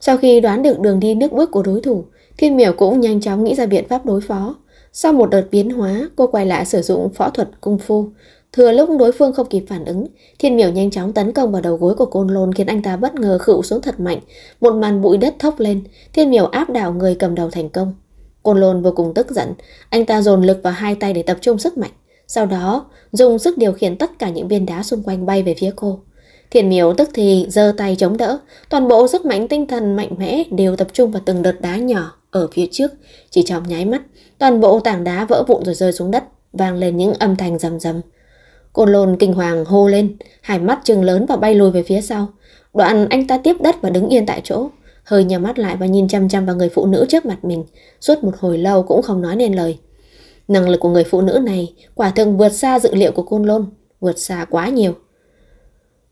Sau khi đoán được đường đi nước bước của đối thủ, Thiên Miểu cũng nhanh chóng nghĩ ra biện pháp đối phó. Sau một đợt biến hóa, cô quay lại sử dụng võ thuật cung phu. Thừa lúc đối phương không kịp phản ứng, Thiên Miểu nhanh chóng tấn công vào đầu gối của Côn Lôn khiến anh ta bất ngờ khựu xuống thật mạnh. Một màn bụi đất thốc lên, Thiên Miểu áp đảo người cầm đầu thành công. Côn lôn vô cùng tức giận, anh ta dồn lực vào hai tay để tập trung sức mạnh. Sau đó, dùng sức điều khiển tất cả những viên đá xung quanh bay về phía cô. Thiền miếu tức thì giơ tay chống đỡ, toàn bộ sức mạnh tinh thần mạnh mẽ đều tập trung vào từng đợt đá nhỏ ở phía trước. Chỉ trong nháy mắt, toàn bộ tảng đá vỡ vụn rồi rơi xuống đất, vang lên những âm thanh rầm rầm. Côn lôn kinh hoàng hô lên, hai mắt trừng lớn và bay lùi về phía sau. Đoạn anh ta tiếp đất và đứng yên tại chỗ hơi nhắm mắt lại và nhìn chăm chăm vào người phụ nữ trước mặt mình, suốt một hồi lâu cũng không nói nên lời. Năng lực của người phụ nữ này quả thực vượt xa dự liệu của Côn Lôn, vượt xa quá nhiều.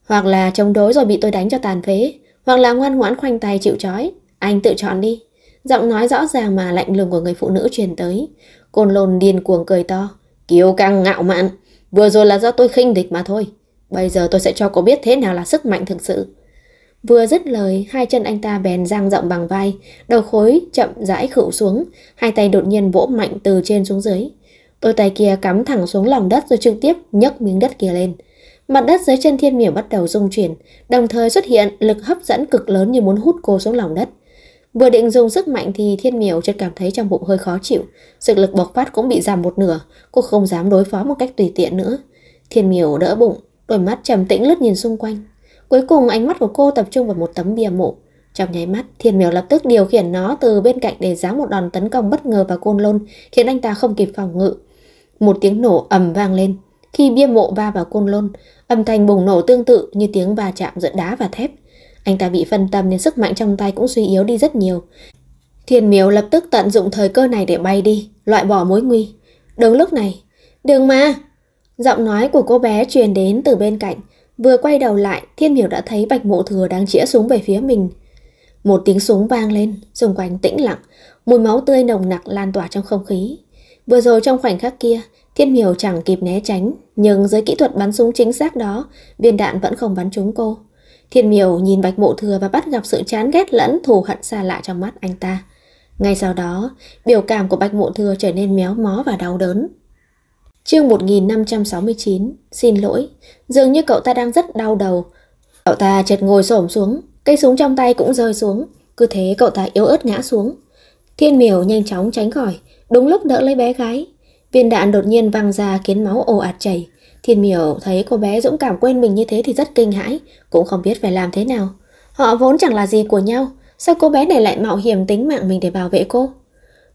Hoặc là chống đối rồi bị tôi đánh cho tàn phế, hoặc là ngoan ngoãn khoanh tay chịu trói, anh tự chọn đi. Giọng nói rõ ràng mà lạnh lùng của người phụ nữ truyền tới, Côn Lôn điên cuồng cười to, kiêu căng ngạo mạn, vừa rồi là do tôi khinh địch mà thôi. Bây giờ tôi sẽ cho cô biết thế nào là sức mạnh thực sự. Vừa dứt lời, hai chân anh ta bèn dang rộng bằng vai, đầu khối chậm rãi khựu xuống, hai tay đột nhiên vỗ mạnh từ trên xuống dưới. Đôi tay kia cắm thẳng xuống lòng đất rồi trực tiếp nhấc miếng đất kia lên. Mặt đất dưới chân thiên miểu bắt đầu rung chuyển, đồng thời xuất hiện lực hấp dẫn cực lớn như muốn hút cô xuống lòng đất. Vừa định dùng sức mạnh thì thiên miểu chợt cảm thấy trong bụng hơi khó chịu, sức lực bộc phát cũng bị giảm một nửa, cô không dám đối phó một cách tùy tiện nữa. Thiên miểu đỡ bụng, đôi mắt trầm tĩnh lướt nhìn xung quanh. Cuối cùng ánh mắt của cô tập trung vào một tấm bia mộ. Trong nháy mắt, thiên miểu lập tức điều khiển nó từ bên cạnh để giáng một đòn tấn công bất ngờ vào côn lôn, khiến anh ta không kịp phòng ngự. Một tiếng nổ ầm vang lên. Khi bia mộ va vào côn lôn, âm thanh bùng nổ tương tự như tiếng va chạm giữa đá và thép. Anh ta bị phân tâm nên sức mạnh trong tay cũng suy yếu đi rất nhiều. Thiên miếu lập tức tận dụng thời cơ này để bay đi, loại bỏ mối nguy. Đúng lúc này, đừng mà! Giọng nói của cô bé truyền đến từ bên cạnh, Vừa quay đầu lại, Thiên Miểu đã thấy Bạch Mộ Thừa đang chĩa súng về phía mình. Một tiếng súng vang lên, xung quanh tĩnh lặng, mùi máu tươi nồng nặc lan tỏa trong không khí. Vừa rồi trong khoảnh khắc kia, Thiên Miểu chẳng kịp né tránh, nhưng dưới kỹ thuật bắn súng chính xác đó, viên đạn vẫn không bắn trúng cô. Thiên Miểu nhìn Bạch Mộ Thừa và bắt gặp sự chán ghét lẫn thù hận xa lạ trong mắt anh ta. Ngay sau đó, biểu cảm của Bạch Mộ Thừa trở nên méo mó và đau đớn. Chương 1569, xin lỗi, dường như cậu ta đang rất đau đầu. Cậu ta chợt ngồi xổm xuống, cây súng trong tay cũng rơi xuống, cứ thế cậu ta yếu ớt ngã xuống. Thiên miểu nhanh chóng tránh khỏi, đúng lúc đỡ lấy bé gái. Viên đạn đột nhiên văng ra khiến máu ồ ạt chảy. Thiên miểu thấy cô bé dũng cảm quên mình như thế thì rất kinh hãi, cũng không biết phải làm thế nào. Họ vốn chẳng là gì của nhau, sao cô bé này lại mạo hiểm tính mạng mình để bảo vệ cô?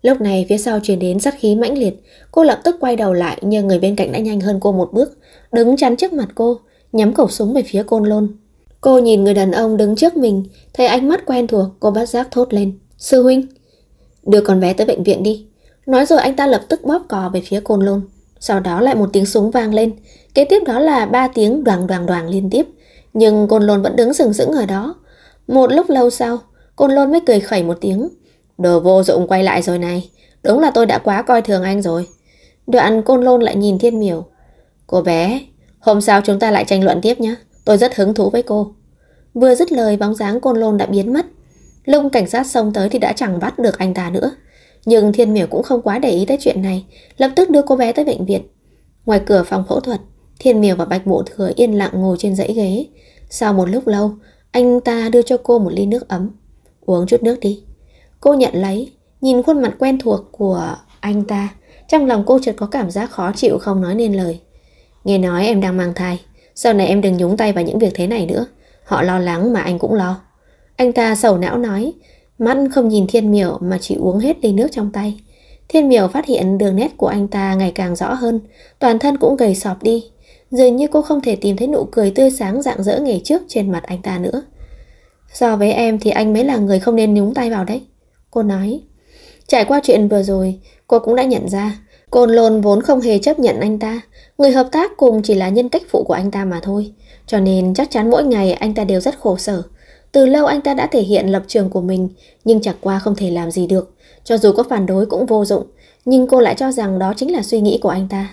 Lúc này phía sau truyền đến sát khí mãnh liệt, cô lập tức quay đầu lại nhưng người bên cạnh đã nhanh hơn cô một bước, đứng chắn trước mặt cô, nhắm khẩu súng về phía côn lôn. Cô nhìn người đàn ông đứng trước mình, thấy ánh mắt quen thuộc, cô bắt giác thốt lên. Sư huynh, đưa con bé tới bệnh viện đi. Nói rồi anh ta lập tức bóp cò về phía côn lôn. Sau đó lại một tiếng súng vang lên, kế tiếp đó là ba tiếng đoàng đoàng đoàng liên tiếp. Nhưng côn lôn vẫn đứng sừng sững ở đó. Một lúc lâu sau, côn lôn mới cười khẩy một tiếng, Đồ vô dụng quay lại rồi này. Đúng là tôi đã quá coi thường anh rồi. Đoạn côn lôn lại nhìn thiên miểu. Cô bé, hôm sau chúng ta lại tranh luận tiếp nhé. Tôi rất hứng thú với cô. Vừa dứt lời bóng dáng côn lôn đã biến mất. Lung cảnh sát xông tới thì đã chẳng bắt được anh ta nữa. Nhưng thiên miểu cũng không quá để ý tới chuyện này. Lập tức đưa cô bé tới bệnh viện. Ngoài cửa phòng phẫu thuật, thiên miểu và bạch bộ thừa yên lặng ngồi trên dãy ghế. Sau một lúc lâu, anh ta đưa cho cô một ly nước ấm. Uống chút nước đi. Cô nhận lấy, nhìn khuôn mặt quen thuộc của anh ta, trong lòng cô chợt có cảm giác khó chịu không nói nên lời. Nghe nói em đang mang thai, sau này em đừng nhúng tay vào những việc thế này nữa. Họ lo lắng mà anh cũng lo. Anh ta sầu não nói, mắt không nhìn thiên miểu mà chỉ uống hết ly nước trong tay. Thiên miểu phát hiện đường nét của anh ta ngày càng rõ hơn, toàn thân cũng gầy sọp đi. Dường như cô không thể tìm thấy nụ cười tươi sáng rạng rỡ ngày trước trên mặt anh ta nữa. So với em thì anh mới là người không nên nhúng tay vào đấy cô nói. Trải qua chuyện vừa rồi, cô cũng đã nhận ra, Côn Lôn vốn không hề chấp nhận anh ta, người hợp tác cùng chỉ là nhân cách phụ của anh ta mà thôi. Cho nên chắc chắn mỗi ngày anh ta đều rất khổ sở. Từ lâu anh ta đã thể hiện lập trường của mình, nhưng chẳng qua không thể làm gì được. Cho dù có phản đối cũng vô dụng, nhưng cô lại cho rằng đó chính là suy nghĩ của anh ta.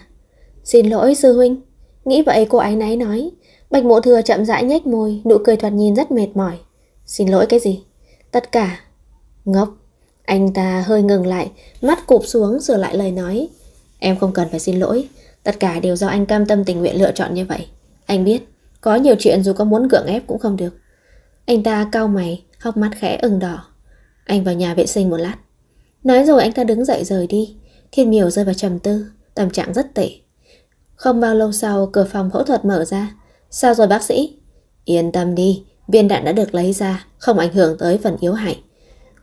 Xin lỗi sư huynh. Nghĩ vậy cô ấy náy nói. Bạch mộ thừa chậm rãi nhếch môi, nụ cười thoạt nhìn rất mệt mỏi. Xin lỗi cái gì? Tất cả. Ngốc. Anh ta hơi ngừng lại, mắt cụp xuống sửa lại lời nói. Em không cần phải xin lỗi, tất cả đều do anh cam tâm tình nguyện lựa chọn như vậy. Anh biết, có nhiều chuyện dù có muốn gượng ép cũng không được. Anh ta cau mày, hốc mắt khẽ ửng đỏ. Anh vào nhà vệ sinh một lát. Nói rồi anh ta đứng dậy rời đi. Thiên miểu rơi vào trầm tư, tâm trạng rất tệ. Không bao lâu sau, cửa phòng phẫu thuật mở ra. Sao rồi bác sĩ? Yên tâm đi, viên đạn đã được lấy ra, không ảnh hưởng tới phần yếu hại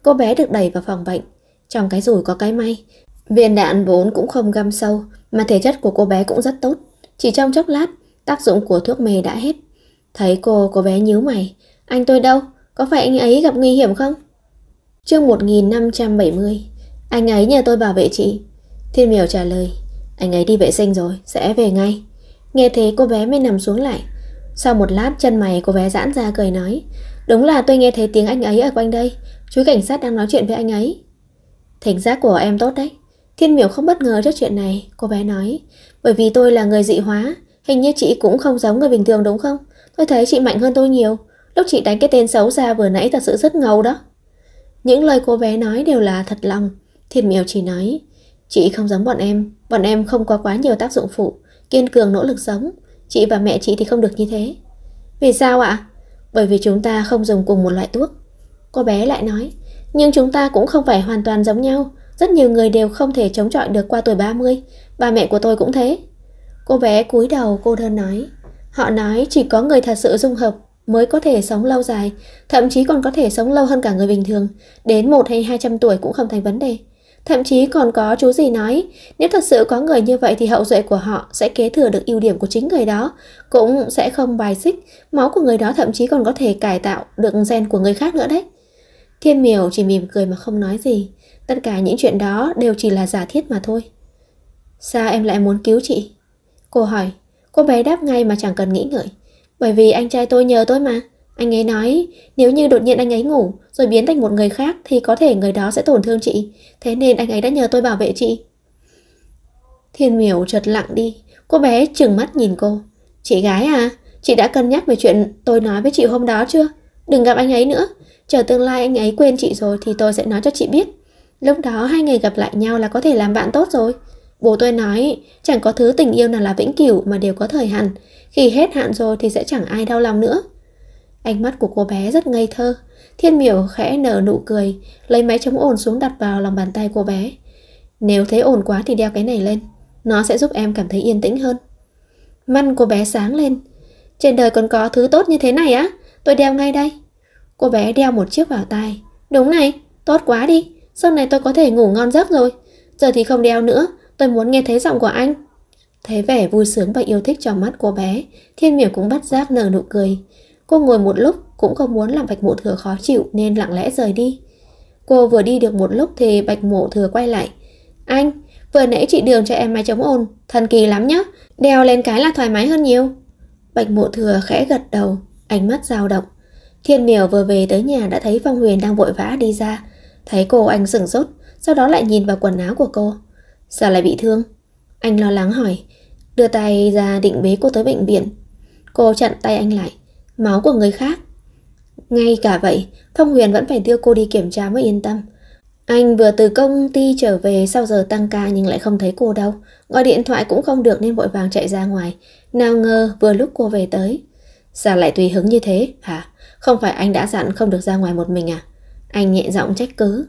cô bé được đẩy vào phòng bệnh. Trong cái rủi có cái may, viên đạn vốn cũng không găm sâu, mà thể chất của cô bé cũng rất tốt. Chỉ trong chốc lát, tác dụng của thuốc mê đã hết. Thấy cô, cô bé nhíu mày. Anh tôi đâu? Có phải anh ấy gặp nguy hiểm không? Chương 1570 Anh ấy nhờ tôi bảo vệ chị. Thiên miểu trả lời. Anh ấy đi vệ sinh rồi, sẽ về ngay. Nghe thế cô bé mới nằm xuống lại. Sau một lát chân mày cô bé giãn ra cười nói Đúng là tôi nghe thấy tiếng anh ấy ở quanh đây Chú cảnh sát đang nói chuyện với anh ấy. Thành giác của em tốt đấy. Thiên miểu không bất ngờ trước chuyện này, cô bé nói. Bởi vì tôi là người dị hóa, hình như chị cũng không giống người bình thường đúng không? Tôi thấy chị mạnh hơn tôi nhiều. Lúc chị đánh cái tên xấu ra vừa nãy thật sự rất ngầu đó. Những lời cô bé nói đều là thật lòng. Thiên miểu chỉ nói, chị không giống bọn em, bọn em không có quá nhiều tác dụng phụ, kiên cường nỗ lực sống. Chị và mẹ chị thì không được như thế. Vì sao ạ? Bởi vì chúng ta không dùng cùng một loại thuốc. Cô bé lại nói, nhưng chúng ta cũng không phải hoàn toàn giống nhau. Rất nhiều người đều không thể chống chọi được qua tuổi 30. Ba mẹ của tôi cũng thế. Cô bé cúi đầu cô đơn nói. Họ nói chỉ có người thật sự dung hợp mới có thể sống lâu dài, thậm chí còn có thể sống lâu hơn cả người bình thường, đến 1 hay 200 tuổi cũng không thành vấn đề. Thậm chí còn có chú gì nói, nếu thật sự có người như vậy thì hậu duệ của họ sẽ kế thừa được ưu điểm của chính người đó, cũng sẽ không bài xích, máu của người đó thậm chí còn có thể cải tạo được gen của người khác nữa đấy. Thiên miều chỉ mỉm cười mà không nói gì Tất cả những chuyện đó đều chỉ là giả thiết mà thôi Sao em lại muốn cứu chị? Cô hỏi Cô bé đáp ngay mà chẳng cần nghĩ ngợi Bởi vì anh trai tôi nhờ tôi mà Anh ấy nói nếu như đột nhiên anh ấy ngủ Rồi biến thành một người khác Thì có thể người đó sẽ tổn thương chị Thế nên anh ấy đã nhờ tôi bảo vệ chị Thiên miểu chợt lặng đi Cô bé trừng mắt nhìn cô Chị gái à Chị đã cân nhắc về chuyện tôi nói với chị hôm đó chưa Đừng gặp anh ấy nữa Chờ tương lai anh ấy quên chị rồi thì tôi sẽ nói cho chị biết. Lúc đó hai người gặp lại nhau là có thể làm bạn tốt rồi. Bố tôi nói, chẳng có thứ tình yêu nào là vĩnh cửu mà đều có thời hạn. Khi hết hạn rồi thì sẽ chẳng ai đau lòng nữa. Ánh mắt của cô bé rất ngây thơ. Thiên miểu khẽ nở nụ cười, lấy máy chống ồn xuống đặt vào lòng bàn tay cô bé. Nếu thấy ổn quá thì đeo cái này lên. Nó sẽ giúp em cảm thấy yên tĩnh hơn. Mắt cô bé sáng lên. Trên đời còn có thứ tốt như thế này á? Tôi đeo ngay đây. Cô bé đeo một chiếc vào tai. Đúng này, tốt quá đi. Sau này tôi có thể ngủ ngon giấc rồi. Giờ thì không đeo nữa, tôi muốn nghe thấy giọng của anh. Thấy vẻ vui sướng và yêu thích trong mắt cô bé, thiên miểu cũng bắt giác nở nụ cười. Cô ngồi một lúc cũng không muốn làm bạch mộ thừa khó chịu nên lặng lẽ rời đi. Cô vừa đi được một lúc thì bạch mộ thừa quay lại. Anh, vừa nãy chị đường cho em máy chống ồn, thần kỳ lắm nhá, đeo lên cái là thoải mái hơn nhiều. Bạch mộ thừa khẽ gật đầu, ánh mắt dao động. Thiên miểu vừa về tới nhà đã thấy Phong Huyền đang vội vã đi ra. Thấy cô anh sửng sốt, sau đó lại nhìn vào quần áo của cô. Sao lại bị thương? Anh lo lắng hỏi, đưa tay ra định bế cô tới bệnh viện. Cô chặn tay anh lại, máu của người khác. Ngay cả vậy, Phong Huyền vẫn phải đưa cô đi kiểm tra mới yên tâm. Anh vừa từ công ty trở về sau giờ tăng ca nhưng lại không thấy cô đâu. Gọi điện thoại cũng không được nên vội vàng chạy ra ngoài. Nào ngờ vừa lúc cô về tới. Sao lại tùy hứng như thế hả? Không phải anh đã dặn không được ra ngoài một mình à? Anh nhẹ giọng trách cứ.